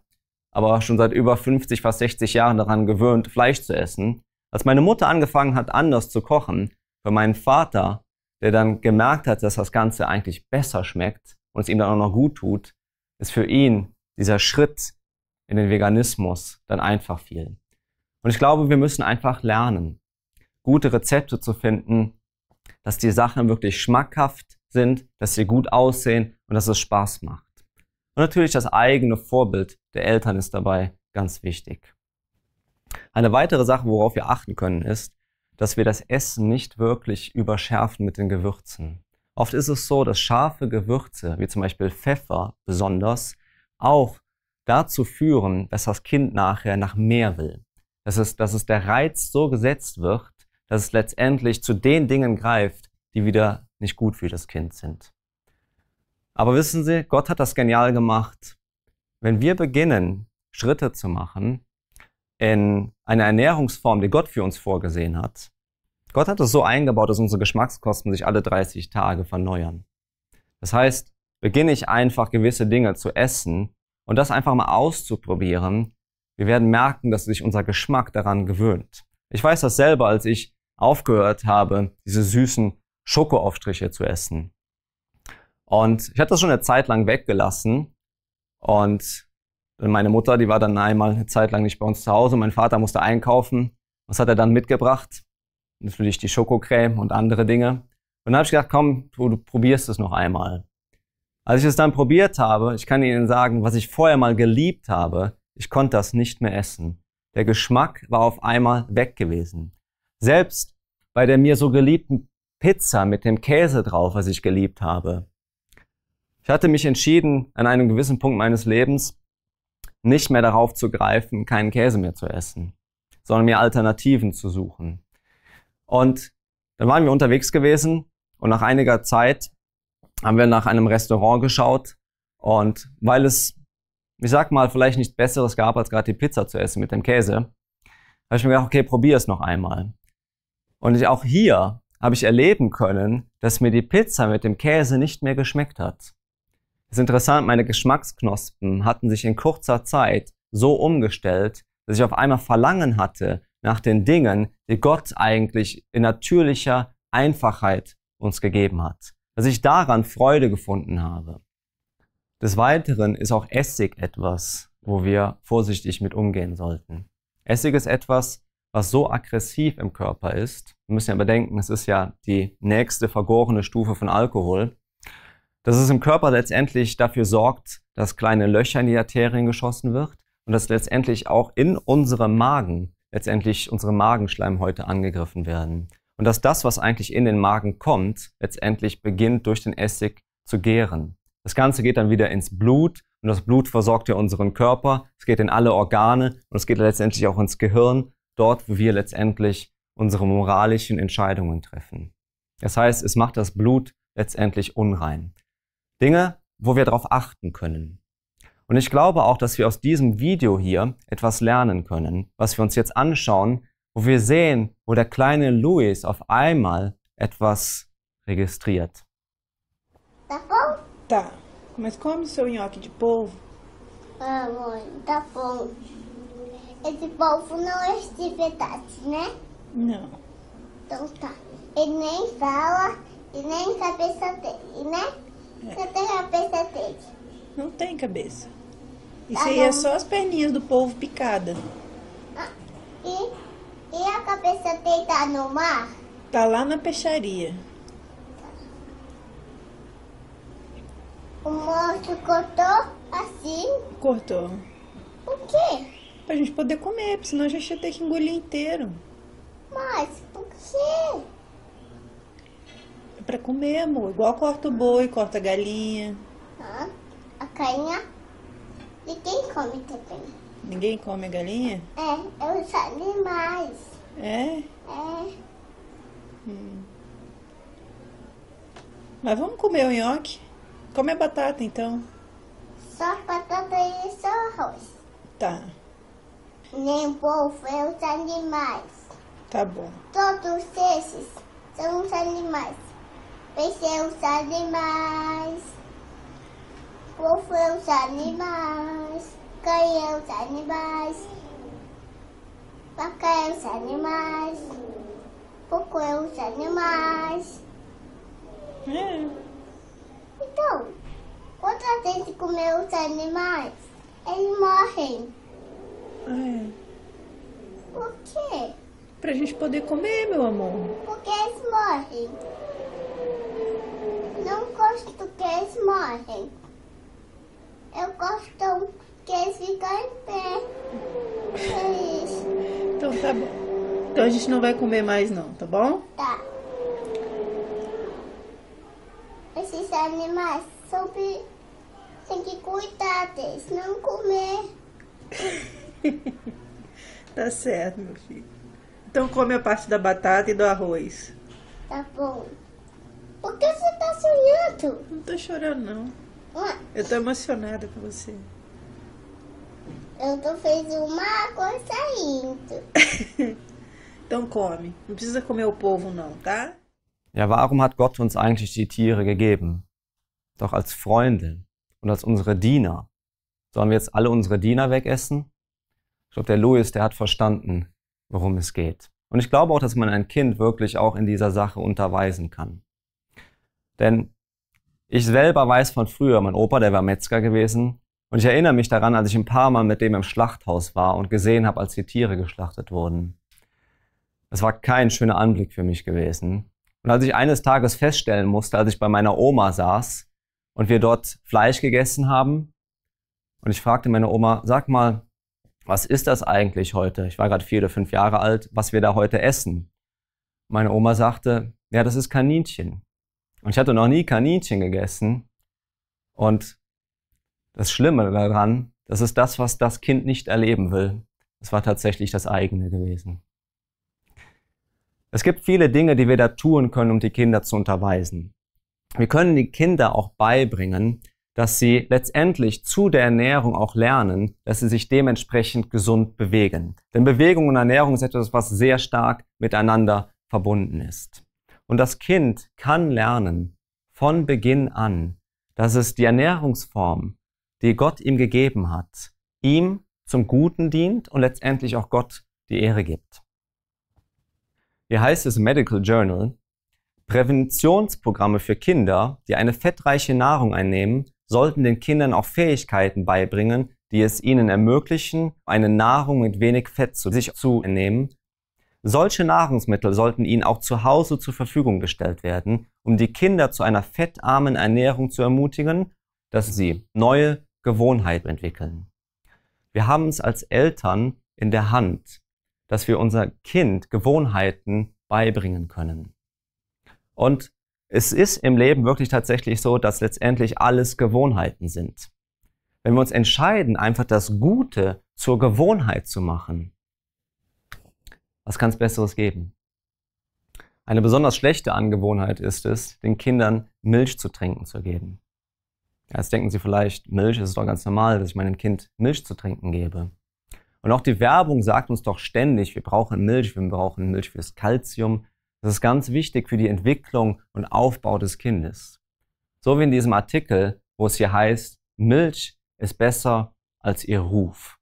S1: aber schon seit über 50, fast 60 Jahren daran gewöhnt, Fleisch zu essen, als meine Mutter angefangen hat, anders zu kochen, für meinen Vater, der dann gemerkt hat, dass das Ganze eigentlich besser schmeckt und es ihm dann auch noch gut tut, ist für ihn dieser Schritt in den Veganismus dann einfach viel. Und ich glaube, wir müssen einfach lernen, gute Rezepte zu finden, dass die Sachen wirklich schmackhaft sind, dass sie gut aussehen und dass es Spaß macht. Und natürlich das eigene Vorbild der Eltern ist dabei ganz wichtig. Eine weitere Sache, worauf wir achten können, ist, dass wir das Essen nicht wirklich überschärfen mit den Gewürzen. Oft ist es so, dass scharfe Gewürze, wie zum Beispiel Pfeffer besonders, auch dazu führen, dass das Kind nachher nach mehr will. Das ist, dass es der Reiz so gesetzt wird, dass es letztendlich zu den Dingen greift, die wieder nicht gut für das Kind sind. Aber wissen Sie, Gott hat das genial gemacht. Wenn wir beginnen, Schritte zu machen, in einer Ernährungsform, die Gott für uns vorgesehen hat. Gott hat es so eingebaut, dass unsere Geschmackskosten sich alle 30 Tage verneuern. Das heißt, beginne ich einfach gewisse Dinge zu essen und das einfach mal auszuprobieren, wir werden merken, dass sich unser Geschmack daran gewöhnt. Ich weiß das selber, als ich aufgehört habe, diese süßen Schokoaufstriche zu essen. Und ich hatte das schon eine Zeit lang weggelassen und meine Mutter, die war dann einmal eine Zeit lang nicht bei uns zu Hause. Mein Vater musste einkaufen. Was hat er dann mitgebracht? Natürlich die Schokocreme und andere Dinge. Und dann habe ich gedacht, komm, du, du probierst es noch einmal. Als ich es dann probiert habe, ich kann Ihnen sagen, was ich vorher mal geliebt habe, ich konnte das nicht mehr essen. Der Geschmack war auf einmal weg gewesen. Selbst bei der mir so geliebten Pizza mit dem Käse drauf, was ich geliebt habe. Ich hatte mich entschieden, an einem gewissen Punkt meines Lebens, nicht mehr darauf zu greifen, keinen Käse mehr zu essen, sondern mir Alternativen zu suchen. Und dann waren wir unterwegs gewesen und nach einiger Zeit haben wir nach einem Restaurant geschaut und weil es, ich sag mal, vielleicht nichts Besseres gab, als gerade die Pizza zu essen mit dem Käse, habe ich mir gedacht, okay, probier es noch einmal. Und ich, auch hier habe ich erleben können, dass mir die Pizza mit dem Käse nicht mehr geschmeckt hat. Es ist interessant, meine Geschmacksknospen hatten sich in kurzer Zeit so umgestellt, dass ich auf einmal Verlangen hatte nach den Dingen, die Gott eigentlich in natürlicher Einfachheit uns gegeben hat. Dass ich daran Freude gefunden habe. Des Weiteren ist auch Essig etwas, wo wir vorsichtig mit umgehen sollten. Essig ist etwas, was so aggressiv im Körper ist. Wir müssen ja bedenken, es ist ja die nächste vergorene Stufe von Alkohol dass es im Körper letztendlich dafür sorgt, dass kleine Löcher in die Arterien geschossen wird und dass letztendlich auch in unserem Magen letztendlich unsere Magenschleimhäute angegriffen werden. Und dass das, was eigentlich in den Magen kommt, letztendlich beginnt durch den Essig zu gären. Das Ganze geht dann wieder ins Blut und das Blut versorgt ja unseren Körper, es geht in alle Organe und es geht letztendlich auch ins Gehirn, dort, wo wir letztendlich unsere moralischen Entscheidungen treffen. Das heißt, es macht das Blut letztendlich unrein. Dinge, wo wir darauf achten können. Und ich glaube auch, dass wir aus diesem Video hier etwas lernen können, was wir uns jetzt anschauen, wo wir sehen, wo der kleine Luis auf einmal etwas registriert.
S2: Tá bom? Tá. Mas come seu nhoque de polvo. Ah, mãe, tá bom. Esse polvo não é de verdade, né? Não. Então tá. Ele nem fala e nem cabeça dele, né? Você tem a cabeça dele? Não tem cabeça. Isso tá aí é só as perninhas do povo picada. Ah, e, e a cabeça dele tá no mar? Tá lá na peixaria. O monstro cortou assim? Cortou. Por quê? Pra gente poder comer, porque senão a gente ia ter que engolir inteiro. Mas por quê? para comer, amor. Igual corta o boi, corta a galinha. Ah, a galinha? Ninguém come também. Ninguém come a galinha? É, é os animais. É? É. Hum. Mas vamos comer o nhoque. Come a batata, então. Só batata e só arroz. Tá. Nem povo, é os animais. Tá bom. Todos esses são os animais. Pensei os animais, qual foi os animais, é os animais, é os animais, é os animais. Hum. Então, quando a gente comer os animais, eles morrem. É. Por quê? Pra gente poder comer, meu amor. Porque eles morrem. Não gosto que eles morrem. Eu gosto que eles ficam em pé. Então tá bom. Então a gente não vai comer mais não, tá bom? Tá. Esses animais são tem que cuidar deles, não comer. tá certo, meu filho. Então come a parte da batata e do arroz. Tá bom. Por que você tá sonhando? Não tô chorando, não. Ué? Eu tô emocionada com você. Eu tô fazendo uma coisa indo. então come. Não precisa comer o povo, não, tá?
S1: Ja, warum hat Gott uns eigentlich die Tiere gegeben? Doch als Freunde und als unsere Diener. Sollen wir jetzt alle unsere Diener wegessen? Ich glaube, der Louis, der hat verstanden, worum es geht. Und ich glaube auch, dass man ein Kind wirklich auch in dieser Sache unterweisen kann. Denn ich selber weiß von früher, mein Opa, der war Metzger gewesen, und ich erinnere mich daran, als ich ein paar Mal mit dem im Schlachthaus war und gesehen habe, als die Tiere geschlachtet wurden. Es war kein schöner Anblick für mich gewesen. Und als ich eines Tages feststellen musste, als ich bei meiner Oma saß und wir dort Fleisch gegessen haben, und ich fragte meine Oma, sag mal, was ist das eigentlich heute? Ich war gerade vier oder fünf Jahre alt, was wir da heute essen. Meine Oma sagte, ja, das ist Kaninchen. Und ich hatte noch nie Kaninchen gegessen. Und das Schlimme daran, das ist das, was das Kind nicht erleben will. Es war tatsächlich das eigene gewesen. Es gibt viele Dinge, die wir da tun können, um die Kinder zu unterweisen. Wir können die Kinder auch beibringen, dass sie letztendlich zu der Ernährung auch lernen, dass sie sich dementsprechend gesund bewegen. Denn Bewegung und Ernährung ist etwas, was sehr stark miteinander verbunden ist. Und das Kind kann lernen von Beginn an, dass es die Ernährungsform, die Gott ihm gegeben hat, ihm zum Guten dient und letztendlich auch Gott die Ehre gibt. Hier heißt es im Medical Journal, Präventionsprogramme für Kinder, die eine fettreiche Nahrung einnehmen, sollten den Kindern auch Fähigkeiten beibringen, die es ihnen ermöglichen, eine Nahrung mit wenig Fett zu sich zu nehmen solche Nahrungsmittel sollten ihnen auch zu Hause zur Verfügung gestellt werden, um die Kinder zu einer fettarmen Ernährung zu ermutigen, dass sie neue Gewohnheiten entwickeln. Wir haben es als Eltern in der Hand, dass wir unser Kind Gewohnheiten beibringen können. Und es ist im Leben wirklich tatsächlich so, dass letztendlich alles Gewohnheiten sind. Wenn wir uns entscheiden, einfach das Gute zur Gewohnheit zu machen, was kann es Besseres geben? Eine besonders schlechte Angewohnheit ist es, den Kindern Milch zu trinken zu geben. jetzt denken Sie vielleicht, Milch ist doch ganz normal, dass ich meinem Kind Milch zu trinken gebe. Und auch die Werbung sagt uns doch ständig, wir brauchen Milch, wir brauchen Milch fürs Kalzium. Das ist ganz wichtig für die Entwicklung und Aufbau des Kindes. So wie in diesem Artikel, wo es hier heißt, Milch ist besser als ihr Ruf.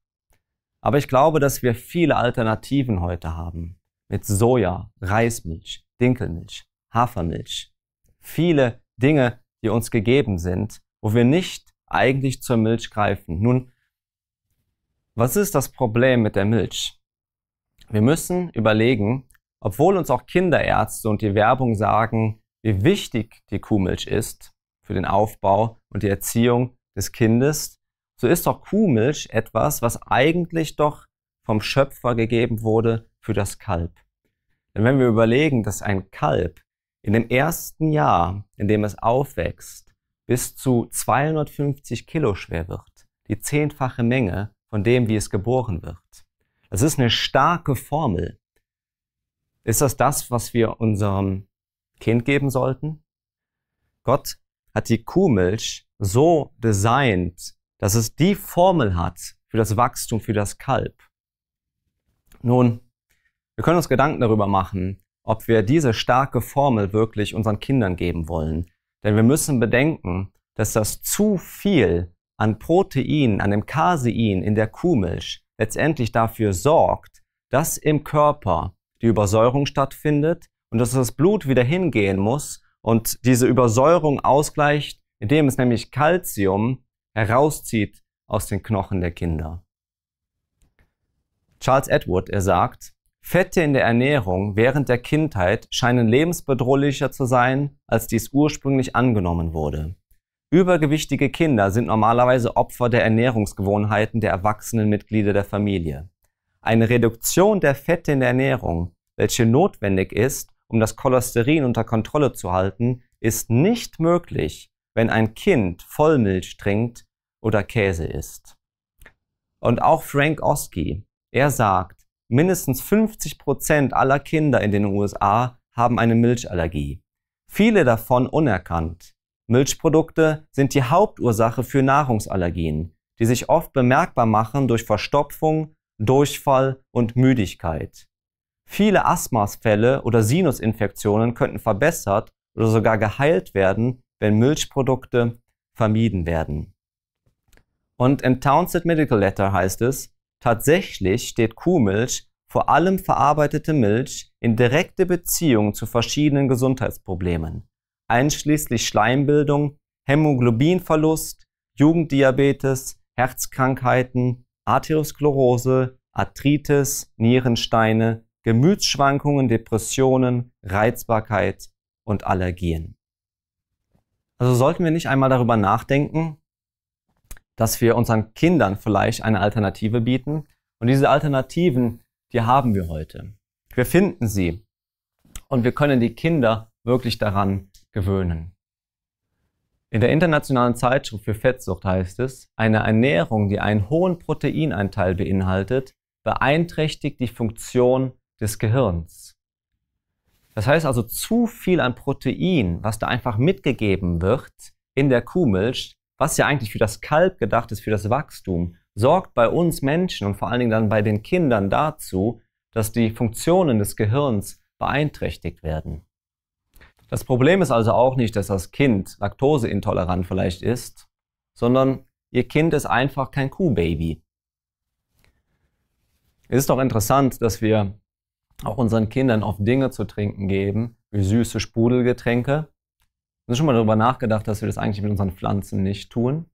S1: Aber ich glaube, dass wir viele Alternativen heute haben. Mit Soja, Reismilch, Dinkelmilch, Hafermilch. Viele Dinge, die uns gegeben sind, wo wir nicht eigentlich zur Milch greifen. Nun, was ist das Problem mit der Milch? Wir müssen überlegen, obwohl uns auch Kinderärzte und die Werbung sagen, wie wichtig die Kuhmilch ist für den Aufbau und die Erziehung des Kindes, so ist doch Kuhmilch etwas, was eigentlich doch vom Schöpfer gegeben wurde für das Kalb. Denn wenn wir überlegen, dass ein Kalb in dem ersten Jahr, in dem es aufwächst, bis zu 250 Kilo schwer wird, die zehnfache Menge von dem, wie es geboren wird. Das ist eine starke Formel. Ist das das, was wir unserem Kind geben sollten? Gott hat die Kuhmilch so designt, dass es die Formel hat für das Wachstum, für das Kalb. Nun, wir können uns Gedanken darüber machen, ob wir diese starke Formel wirklich unseren Kindern geben wollen. Denn wir müssen bedenken, dass das zu viel an Protein, an dem Casein in der Kuhmilch letztendlich dafür sorgt, dass im Körper die Übersäuerung stattfindet und dass das Blut wieder hingehen muss und diese Übersäuerung ausgleicht, indem es nämlich Calcium herauszieht aus den Knochen der Kinder. Charles Edward, er sagt, Fette in der Ernährung während der Kindheit scheinen lebensbedrohlicher zu sein, als dies ursprünglich angenommen wurde. Übergewichtige Kinder sind normalerweise Opfer der Ernährungsgewohnheiten der erwachsenen Mitglieder der Familie. Eine Reduktion der Fette in der Ernährung, welche notwendig ist, um das Cholesterin unter Kontrolle zu halten, ist nicht möglich, wenn ein Kind Vollmilch trinkt oder Käse isst. Und auch Frank Oski, er sagt, mindestens 50 Prozent aller Kinder in den USA haben eine Milchallergie. Viele davon unerkannt. Milchprodukte sind die Hauptursache für Nahrungsallergien, die sich oft bemerkbar machen durch Verstopfung, Durchfall und Müdigkeit. Viele Asthmasfälle oder Sinusinfektionen könnten verbessert oder sogar geheilt werden, wenn Milchprodukte vermieden werden. Und im Townsend Medical Letter heißt es, tatsächlich steht Kuhmilch, vor allem verarbeitete Milch, in direkte Beziehung zu verschiedenen Gesundheitsproblemen, einschließlich Schleimbildung, Hämoglobinverlust, Jugenddiabetes, Herzkrankheiten, Arteriosklerose, Arthritis, Nierensteine, Gemütsschwankungen, Depressionen, Reizbarkeit und Allergien. Also sollten wir nicht einmal darüber nachdenken, dass wir unseren Kindern vielleicht eine Alternative bieten. Und diese Alternativen, die haben wir heute. Wir finden sie. Und wir können die Kinder wirklich daran gewöhnen. In der internationalen Zeitschrift für Fettsucht heißt es, eine Ernährung, die einen hohen Proteinanteil beinhaltet, beeinträchtigt die Funktion des Gehirns. Das heißt also, zu viel an Protein, was da einfach mitgegeben wird in der Kuhmilch, was ja eigentlich für das Kalb gedacht ist, für das Wachstum, sorgt bei uns Menschen und vor allen Dingen dann bei den Kindern dazu, dass die Funktionen des Gehirns beeinträchtigt werden. Das Problem ist also auch nicht, dass das Kind laktoseintolerant vielleicht ist, sondern ihr Kind ist einfach kein Kuhbaby. Es ist doch interessant, dass wir auch unseren Kindern oft Dinge zu trinken geben, wie süße Sprudelgetränke. Wir haben schon mal darüber nachgedacht, dass wir das eigentlich mit unseren Pflanzen nicht tun.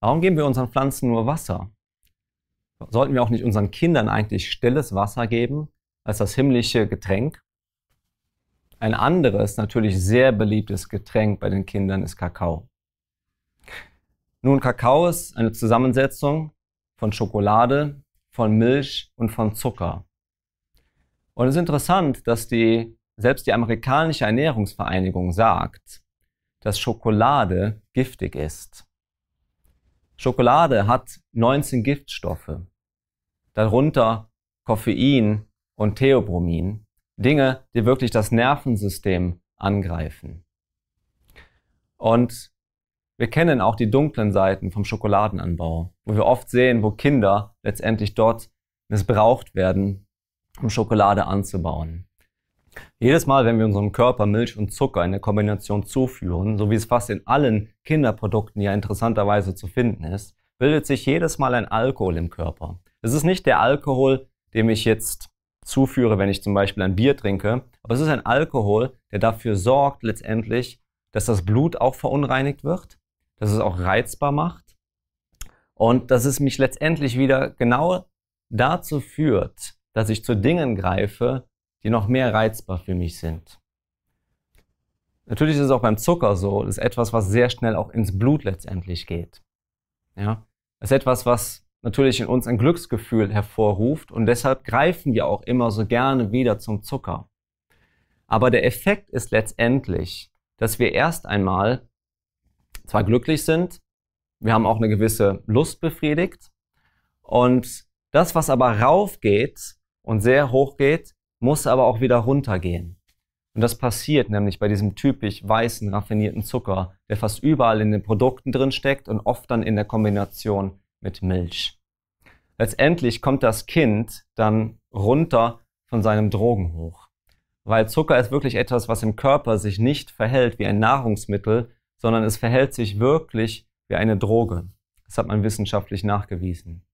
S1: Warum geben wir unseren Pflanzen nur Wasser? Sollten wir auch nicht unseren Kindern eigentlich stilles Wasser geben als das himmlische Getränk? Ein anderes, natürlich sehr beliebtes Getränk bei den Kindern ist Kakao. Nun, Kakao ist eine Zusammensetzung von Schokolade, von Milch und von Zucker. Und es ist interessant, dass die, selbst die amerikanische Ernährungsvereinigung sagt, dass Schokolade giftig ist. Schokolade hat 19 Giftstoffe, darunter Koffein und Theobromin, Dinge, die wirklich das Nervensystem angreifen. Und wir kennen auch die dunklen Seiten vom Schokoladenanbau, wo wir oft sehen, wo Kinder letztendlich dort missbraucht werden, um Schokolade anzubauen. Jedes Mal, wenn wir unserem Körper Milch und Zucker in der Kombination zuführen, so wie es fast in allen Kinderprodukten ja interessanterweise zu finden ist, bildet sich jedes Mal ein Alkohol im Körper. Es ist nicht der Alkohol, dem ich jetzt zuführe, wenn ich zum Beispiel ein Bier trinke, aber es ist ein Alkohol, der dafür sorgt letztendlich, dass das Blut auch verunreinigt wird, dass es auch reizbar macht und dass es mich letztendlich wieder genau dazu führt, dass ich zu Dingen greife, die noch mehr reizbar für mich sind. Natürlich ist es auch beim Zucker so, das ist etwas, was sehr schnell auch ins Blut letztendlich geht. Ja? Das ist etwas, was natürlich in uns ein Glücksgefühl hervorruft und deshalb greifen wir auch immer so gerne wieder zum Zucker. Aber der Effekt ist letztendlich, dass wir erst einmal zwar glücklich sind, wir haben auch eine gewisse Lust befriedigt und das, was aber raufgeht, und sehr hoch geht, muss aber auch wieder runtergehen. Und das passiert nämlich bei diesem typisch weißen, raffinierten Zucker, der fast überall in den Produkten drin steckt und oft dann in der Kombination mit Milch. Letztendlich kommt das Kind dann runter von seinem Drogenhoch. Weil Zucker ist wirklich etwas, was im Körper sich nicht verhält wie ein Nahrungsmittel, sondern es verhält sich wirklich wie eine Droge. Das hat man wissenschaftlich nachgewiesen.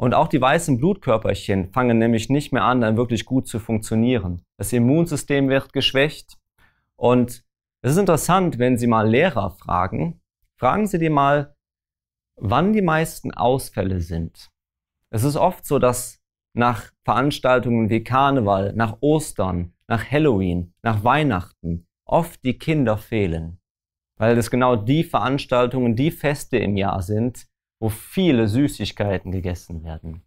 S1: Und auch die weißen Blutkörperchen fangen nämlich nicht mehr an, dann wirklich gut zu funktionieren. Das Immunsystem wird geschwächt. Und es ist interessant, wenn Sie mal Lehrer fragen, fragen Sie die mal, wann die meisten Ausfälle sind. Es ist oft so, dass nach Veranstaltungen wie Karneval, nach Ostern, nach Halloween, nach Weihnachten oft die Kinder fehlen, weil das genau die Veranstaltungen, die Feste im Jahr sind, wo viele Süßigkeiten gegessen werden.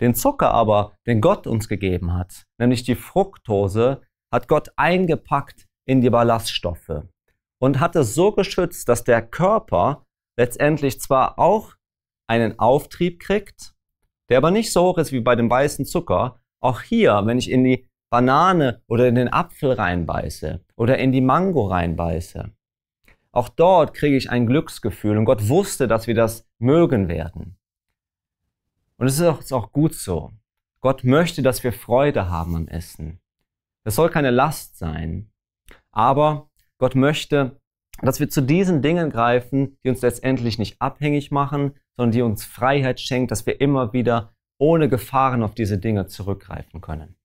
S1: Den Zucker aber, den Gott uns gegeben hat, nämlich die Fructose, hat Gott eingepackt in die Ballaststoffe und hat es so geschützt, dass der Körper letztendlich zwar auch einen Auftrieb kriegt, der aber nicht so hoch ist wie bei dem weißen Zucker. Auch hier, wenn ich in die Banane oder in den Apfel reinbeiße oder in die Mango reinbeiße, auch dort kriege ich ein Glücksgefühl und Gott wusste, dass wir das mögen werden. Und es ist auch gut so. Gott möchte, dass wir Freude haben am Essen. Das soll keine Last sein. Aber Gott möchte, dass wir zu diesen Dingen greifen, die uns letztendlich nicht abhängig machen, sondern die uns Freiheit schenkt, dass wir immer wieder ohne Gefahren auf diese Dinge zurückgreifen können.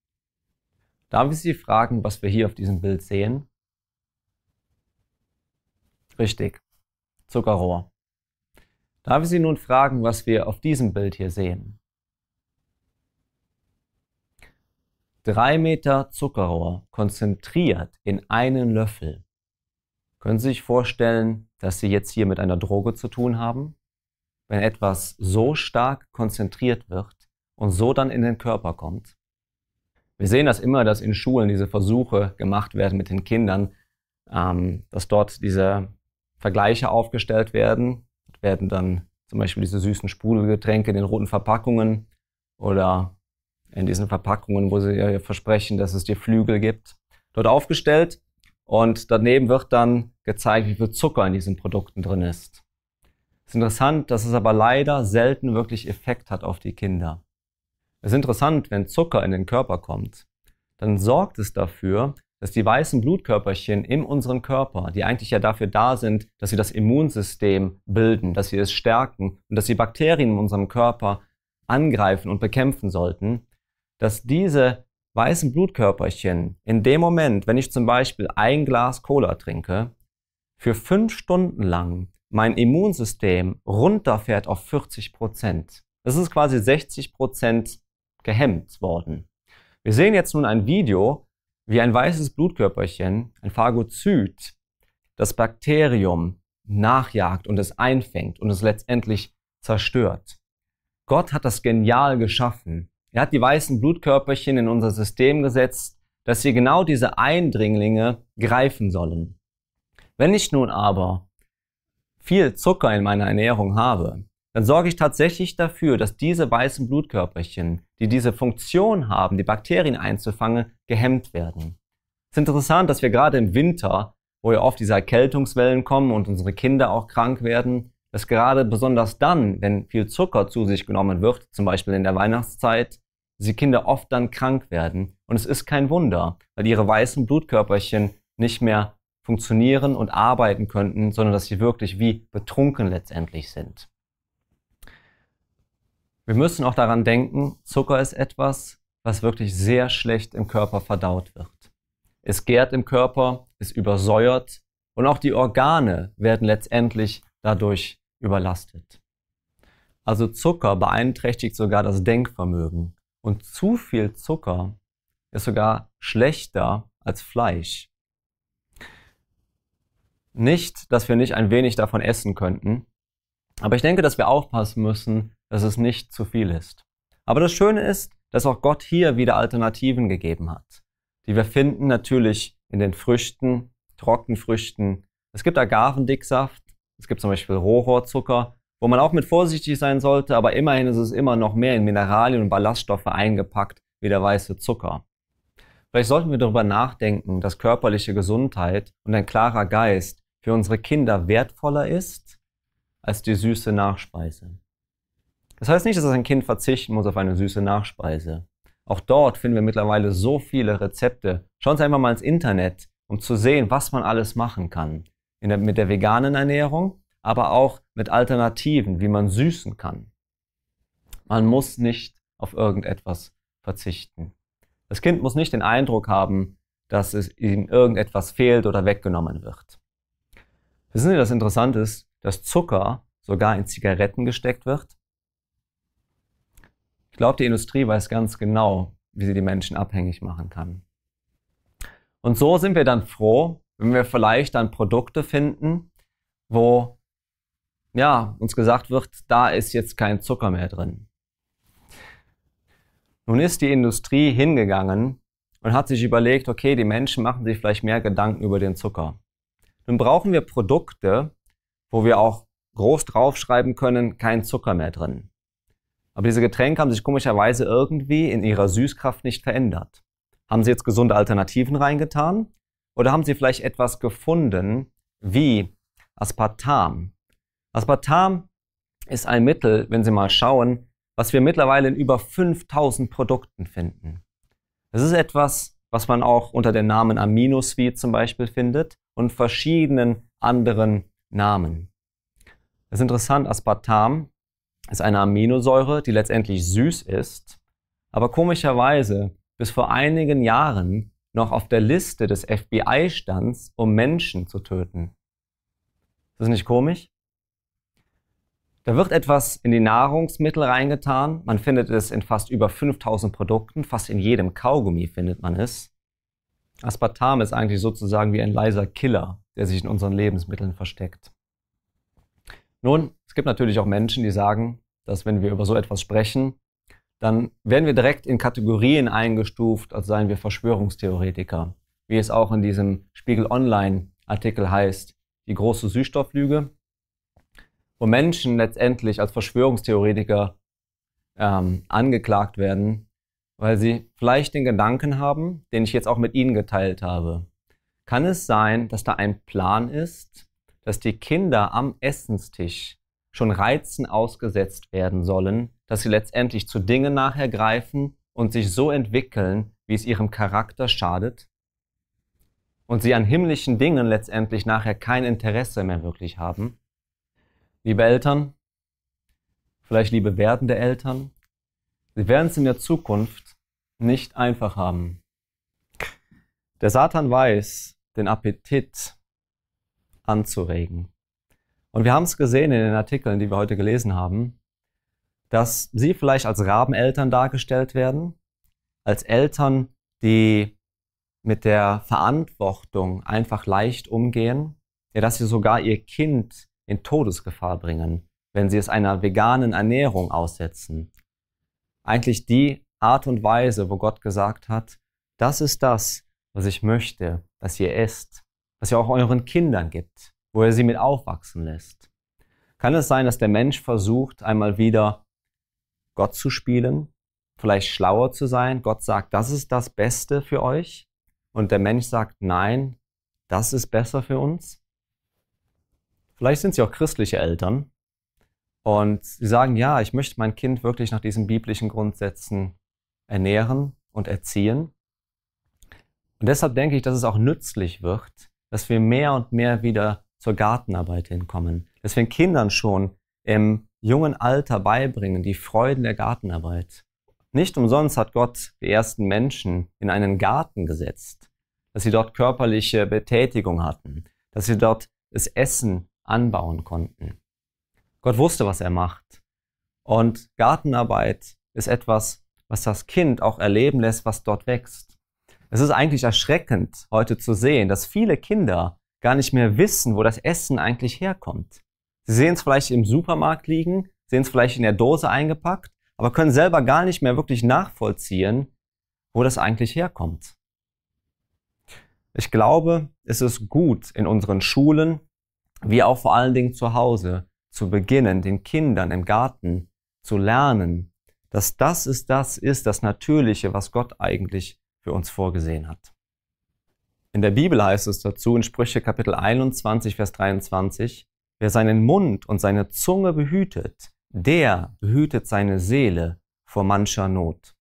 S1: Darf ich Sie fragen, was wir hier auf diesem Bild sehen? Richtig, Zuckerrohr. Darf ich Sie nun fragen, was wir auf diesem Bild hier sehen? Drei Meter Zuckerrohr konzentriert in einen Löffel. Können Sie sich vorstellen, dass Sie jetzt hier mit einer Droge zu tun haben? Wenn etwas so stark konzentriert wird und so dann in den Körper kommt. Wir sehen das immer, dass in Schulen diese Versuche gemacht werden mit den Kindern, ähm, dass dort diese Vergleiche aufgestellt werden. Werden dann zum Beispiel diese süßen Sprudelgetränke in den roten Verpackungen oder in diesen Verpackungen, wo sie versprechen, dass es dir Flügel gibt, dort aufgestellt. Und daneben wird dann gezeigt, wie viel Zucker in diesen Produkten drin ist. Es ist interessant, dass es aber leider selten wirklich Effekt hat auf die Kinder. Es ist interessant, wenn Zucker in den Körper kommt, dann sorgt es dafür, dass die weißen Blutkörperchen in unserem Körper, die eigentlich ja dafür da sind, dass sie das Immunsystem bilden, dass sie es stärken und dass die Bakterien in unserem Körper angreifen und bekämpfen sollten, dass diese weißen Blutkörperchen in dem Moment, wenn ich zum Beispiel ein Glas Cola trinke, für fünf Stunden lang mein Immunsystem runterfährt auf 40 Prozent. Das ist quasi 60 Prozent gehemmt worden. Wir sehen jetzt nun ein Video, wie ein weißes Blutkörperchen, ein Phagozyt, das Bakterium nachjagt und es einfängt und es letztendlich zerstört. Gott hat das genial geschaffen. Er hat die weißen Blutkörperchen in unser System gesetzt, dass sie genau diese Eindringlinge greifen sollen. Wenn ich nun aber viel Zucker in meiner Ernährung habe, dann sorge ich tatsächlich dafür, dass diese weißen Blutkörperchen, die diese Funktion haben, die Bakterien einzufangen, gehemmt werden. Es ist interessant, dass wir gerade im Winter, wo ja oft diese Erkältungswellen kommen und unsere Kinder auch krank werden, dass gerade besonders dann, wenn viel Zucker zu sich genommen wird, zum Beispiel in der Weihnachtszeit, die Kinder oft dann krank werden. Und es ist kein Wunder, weil ihre weißen Blutkörperchen nicht mehr funktionieren und arbeiten könnten, sondern dass sie wirklich wie betrunken letztendlich sind. Wir müssen auch daran denken, Zucker ist etwas, was wirklich sehr schlecht im Körper verdaut wird. Es gärt im Körper, es übersäuert und auch die Organe werden letztendlich dadurch überlastet. Also Zucker beeinträchtigt sogar das Denkvermögen. Und zu viel Zucker ist sogar schlechter als Fleisch. Nicht, dass wir nicht ein wenig davon essen könnten, aber ich denke, dass wir aufpassen müssen, dass es nicht zu viel ist. Aber das Schöne ist, dass auch Gott hier wieder Alternativen gegeben hat, die wir finden natürlich in den Früchten, Trockenfrüchten. Es gibt Agavendicksaft, es gibt zum Beispiel Rohrohrzucker, wo man auch mit vorsichtig sein sollte, aber immerhin ist es immer noch mehr in Mineralien und Ballaststoffe eingepackt wie der weiße Zucker. Vielleicht sollten wir darüber nachdenken, dass körperliche Gesundheit und ein klarer Geist für unsere Kinder wertvoller ist als die süße Nachspeise. Das heißt nicht, dass ein Kind verzichten muss auf eine süße Nachspeise. Auch dort finden wir mittlerweile so viele Rezepte. Schauen Sie einfach mal ins Internet, um zu sehen, was man alles machen kann. Der, mit der veganen Ernährung, aber auch mit Alternativen, wie man süßen kann. Man muss nicht auf irgendetwas verzichten. Das Kind muss nicht den Eindruck haben, dass es ihm irgendetwas fehlt oder weggenommen wird. Wissen Sie, das Interessante ist, dass Zucker sogar in Zigaretten gesteckt wird ich glaube, die Industrie weiß ganz genau, wie sie die Menschen abhängig machen kann. Und so sind wir dann froh, wenn wir vielleicht dann Produkte finden, wo ja, uns gesagt wird, da ist jetzt kein Zucker mehr drin. Nun ist die Industrie hingegangen und hat sich überlegt, okay, die Menschen machen sich vielleicht mehr Gedanken über den Zucker. Nun brauchen wir Produkte, wo wir auch groß draufschreiben können, kein Zucker mehr drin. Aber diese Getränke haben sich komischerweise irgendwie in ihrer Süßkraft nicht verändert. Haben Sie jetzt gesunde Alternativen reingetan? Oder haben Sie vielleicht etwas gefunden wie Aspartam? Aspartam ist ein Mittel, wenn Sie mal schauen, was wir mittlerweile in über 5000 Produkten finden. Es ist etwas, was man auch unter dem Namen Aminosweet zum Beispiel findet und verschiedenen anderen Namen. Es ist interessant, Aspartam ist eine Aminosäure, die letztendlich süß ist, aber komischerweise bis vor einigen Jahren noch auf der Liste des FBI stands, um Menschen zu töten. Ist das nicht komisch? Da wird etwas in die Nahrungsmittel reingetan. Man findet es in fast über 5000 Produkten. Fast in jedem Kaugummi findet man es. Aspartam ist eigentlich sozusagen wie ein leiser Killer, der sich in unseren Lebensmitteln versteckt. Nun, gibt natürlich auch Menschen, die sagen, dass wenn wir über so etwas sprechen, dann werden wir direkt in Kategorien eingestuft, als seien wir Verschwörungstheoretiker. Wie es auch in diesem Spiegel Online-Artikel heißt, die große Süßstofflüge, wo Menschen letztendlich als Verschwörungstheoretiker ähm, angeklagt werden, weil sie vielleicht den Gedanken haben, den ich jetzt auch mit Ihnen geteilt habe. Kann es sein, dass da ein Plan ist, dass die Kinder am Essenstisch schon Reizen ausgesetzt werden sollen, dass sie letztendlich zu Dingen nachher greifen und sich so entwickeln, wie es ihrem Charakter schadet und sie an himmlischen Dingen letztendlich nachher kein Interesse mehr wirklich haben. Liebe Eltern, vielleicht liebe werdende Eltern, sie werden es in der Zukunft nicht einfach haben. Der Satan weiß, den Appetit anzuregen. Und wir haben es gesehen in den Artikeln, die wir heute gelesen haben, dass sie vielleicht als Rabeneltern dargestellt werden, als Eltern, die mit der Verantwortung einfach leicht umgehen, ja, dass sie sogar ihr Kind in Todesgefahr bringen, wenn sie es einer veganen Ernährung aussetzen. Eigentlich die Art und Weise, wo Gott gesagt hat, das ist das, was ich möchte, dass ihr esst, was ihr auch euren Kindern gibt wo er sie mit aufwachsen lässt. Kann es sein, dass der Mensch versucht, einmal wieder Gott zu spielen, vielleicht schlauer zu sein? Gott sagt, das ist das Beste für euch. Und der Mensch sagt, nein, das ist besser für uns. Vielleicht sind sie auch christliche Eltern und sie sagen, ja, ich möchte mein Kind wirklich nach diesen biblischen Grundsätzen ernähren und erziehen. Und deshalb denke ich, dass es auch nützlich wird, dass wir mehr und mehr wieder zur Gartenarbeit hinkommen. Dass wir Kindern schon im jungen Alter beibringen, die Freuden der Gartenarbeit. Nicht umsonst hat Gott die ersten Menschen in einen Garten gesetzt, dass sie dort körperliche Betätigung hatten, dass sie dort das Essen anbauen konnten. Gott wusste, was er macht. Und Gartenarbeit ist etwas, was das Kind auch erleben lässt, was dort wächst. Es ist eigentlich erschreckend, heute zu sehen, dass viele Kinder gar nicht mehr wissen, wo das Essen eigentlich herkommt. Sie sehen es vielleicht im Supermarkt liegen, sehen es vielleicht in der Dose eingepackt, aber können selber gar nicht mehr wirklich nachvollziehen, wo das eigentlich herkommt. Ich glaube, es ist gut, in unseren Schulen, wie auch vor allen Dingen zu Hause, zu beginnen, den Kindern im Garten zu lernen, dass das ist das ist das Natürliche, was Gott eigentlich für uns vorgesehen hat. In der Bibel heißt es dazu in Sprüche Kapitel 21, Vers 23, wer seinen Mund und seine Zunge behütet, der behütet seine Seele vor mancher Not.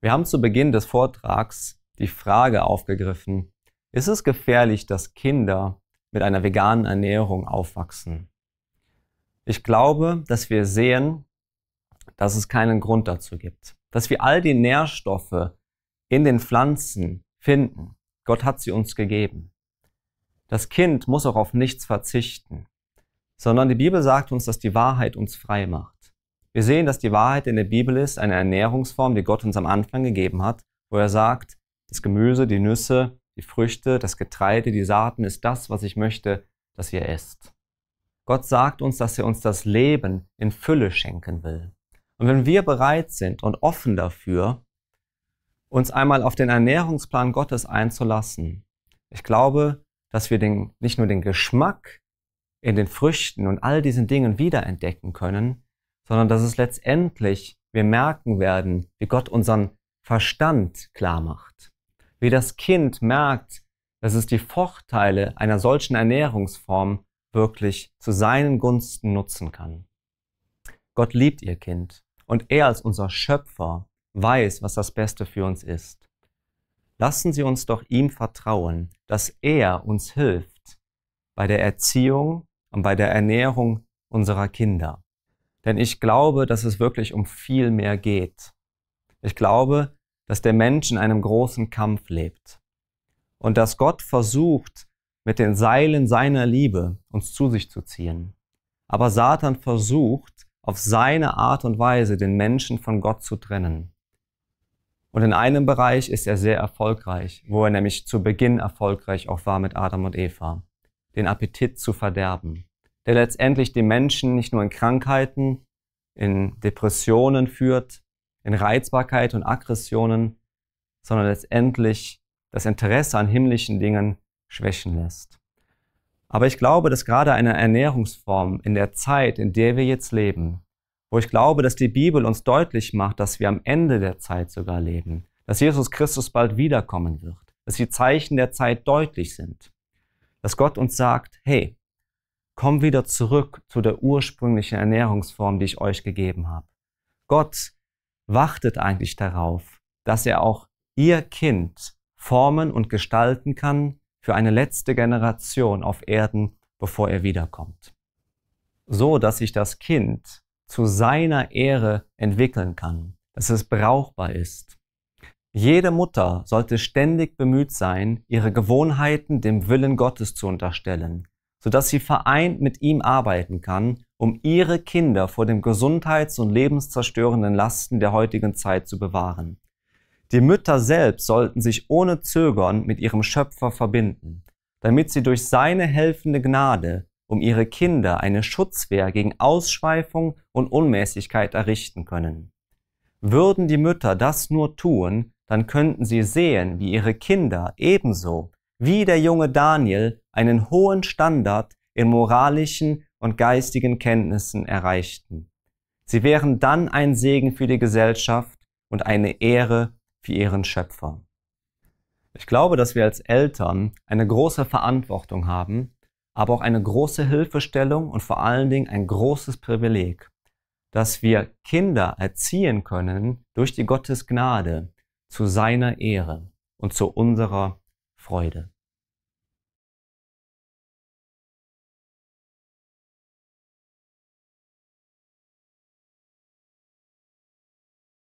S1: Wir haben zu Beginn des Vortrags die Frage aufgegriffen, ist es gefährlich, dass Kinder mit einer veganen Ernährung aufwachsen? Ich glaube, dass wir sehen, dass es keinen Grund dazu gibt, dass wir all die Nährstoffe in den Pflanzen finden. Gott hat sie uns gegeben. Das Kind muss auch auf nichts verzichten, sondern die Bibel sagt uns, dass die Wahrheit uns frei macht. Wir sehen, dass die Wahrheit in der Bibel ist, eine Ernährungsform, die Gott uns am Anfang gegeben hat, wo er sagt, das Gemüse, die Nüsse, die Früchte, das Getreide, die Saaten ist das, was ich möchte, dass ihr esst. Gott sagt uns, dass er uns das Leben in Fülle schenken will. Und wenn wir bereit sind und offen dafür, uns einmal auf den Ernährungsplan Gottes einzulassen. Ich glaube, dass wir den, nicht nur den Geschmack in den Früchten und all diesen Dingen wiederentdecken können, sondern dass es letztendlich wir merken werden, wie Gott unseren Verstand klar macht. Wie das Kind merkt, dass es die Vorteile einer solchen Ernährungsform wirklich zu seinen Gunsten nutzen kann. Gott liebt ihr Kind und er als unser Schöpfer weiß, was das Beste für uns ist. Lassen Sie uns doch ihm vertrauen, dass er uns hilft bei der Erziehung und bei der Ernährung unserer Kinder. Denn ich glaube, dass es wirklich um viel mehr geht. Ich glaube, dass der Mensch in einem großen Kampf lebt und dass Gott versucht, mit den Seilen seiner Liebe uns zu sich zu ziehen. Aber Satan versucht, auf seine Art und Weise den Menschen von Gott zu trennen. Und in einem Bereich ist er sehr erfolgreich, wo er nämlich zu Beginn erfolgreich auch war mit Adam und Eva, den Appetit zu verderben, der letztendlich die Menschen nicht nur in Krankheiten, in Depressionen führt, in Reizbarkeit und Aggressionen, sondern letztendlich das Interesse an himmlischen Dingen schwächen lässt. Aber ich glaube, dass gerade eine Ernährungsform in der Zeit, in der wir jetzt leben, wo ich glaube, dass die Bibel uns deutlich macht, dass wir am Ende der Zeit sogar leben, dass Jesus Christus bald wiederkommen wird, dass die Zeichen der Zeit deutlich sind, dass Gott uns sagt, hey, komm wieder zurück zu der ursprünglichen Ernährungsform, die ich euch gegeben habe. Gott wartet eigentlich darauf, dass er auch ihr Kind formen und gestalten kann für eine letzte Generation auf Erden, bevor er wiederkommt. So dass sich das Kind zu seiner Ehre entwickeln kann, dass es brauchbar ist. Jede Mutter sollte ständig bemüht sein, ihre Gewohnheiten dem Willen Gottes zu unterstellen, sodass sie vereint mit ihm arbeiten kann, um ihre Kinder vor dem gesundheits- und lebenszerstörenden Lasten der heutigen Zeit zu bewahren. Die Mütter selbst sollten sich ohne Zögern mit ihrem Schöpfer verbinden, damit sie durch seine helfende Gnade um ihre Kinder eine Schutzwehr gegen Ausschweifung und Unmäßigkeit errichten können. Würden die Mütter das nur tun, dann könnten sie sehen, wie ihre Kinder ebenso wie der junge Daniel einen hohen Standard in moralischen und geistigen Kenntnissen erreichten. Sie wären dann ein Segen für die Gesellschaft und eine Ehre für ihren Schöpfer. Ich glaube, dass wir als Eltern eine große Verantwortung haben, aber auch eine große Hilfestellung und vor allen Dingen ein großes Privileg, dass wir Kinder erziehen können durch die Gottes Gnade zu seiner Ehre und zu unserer Freude.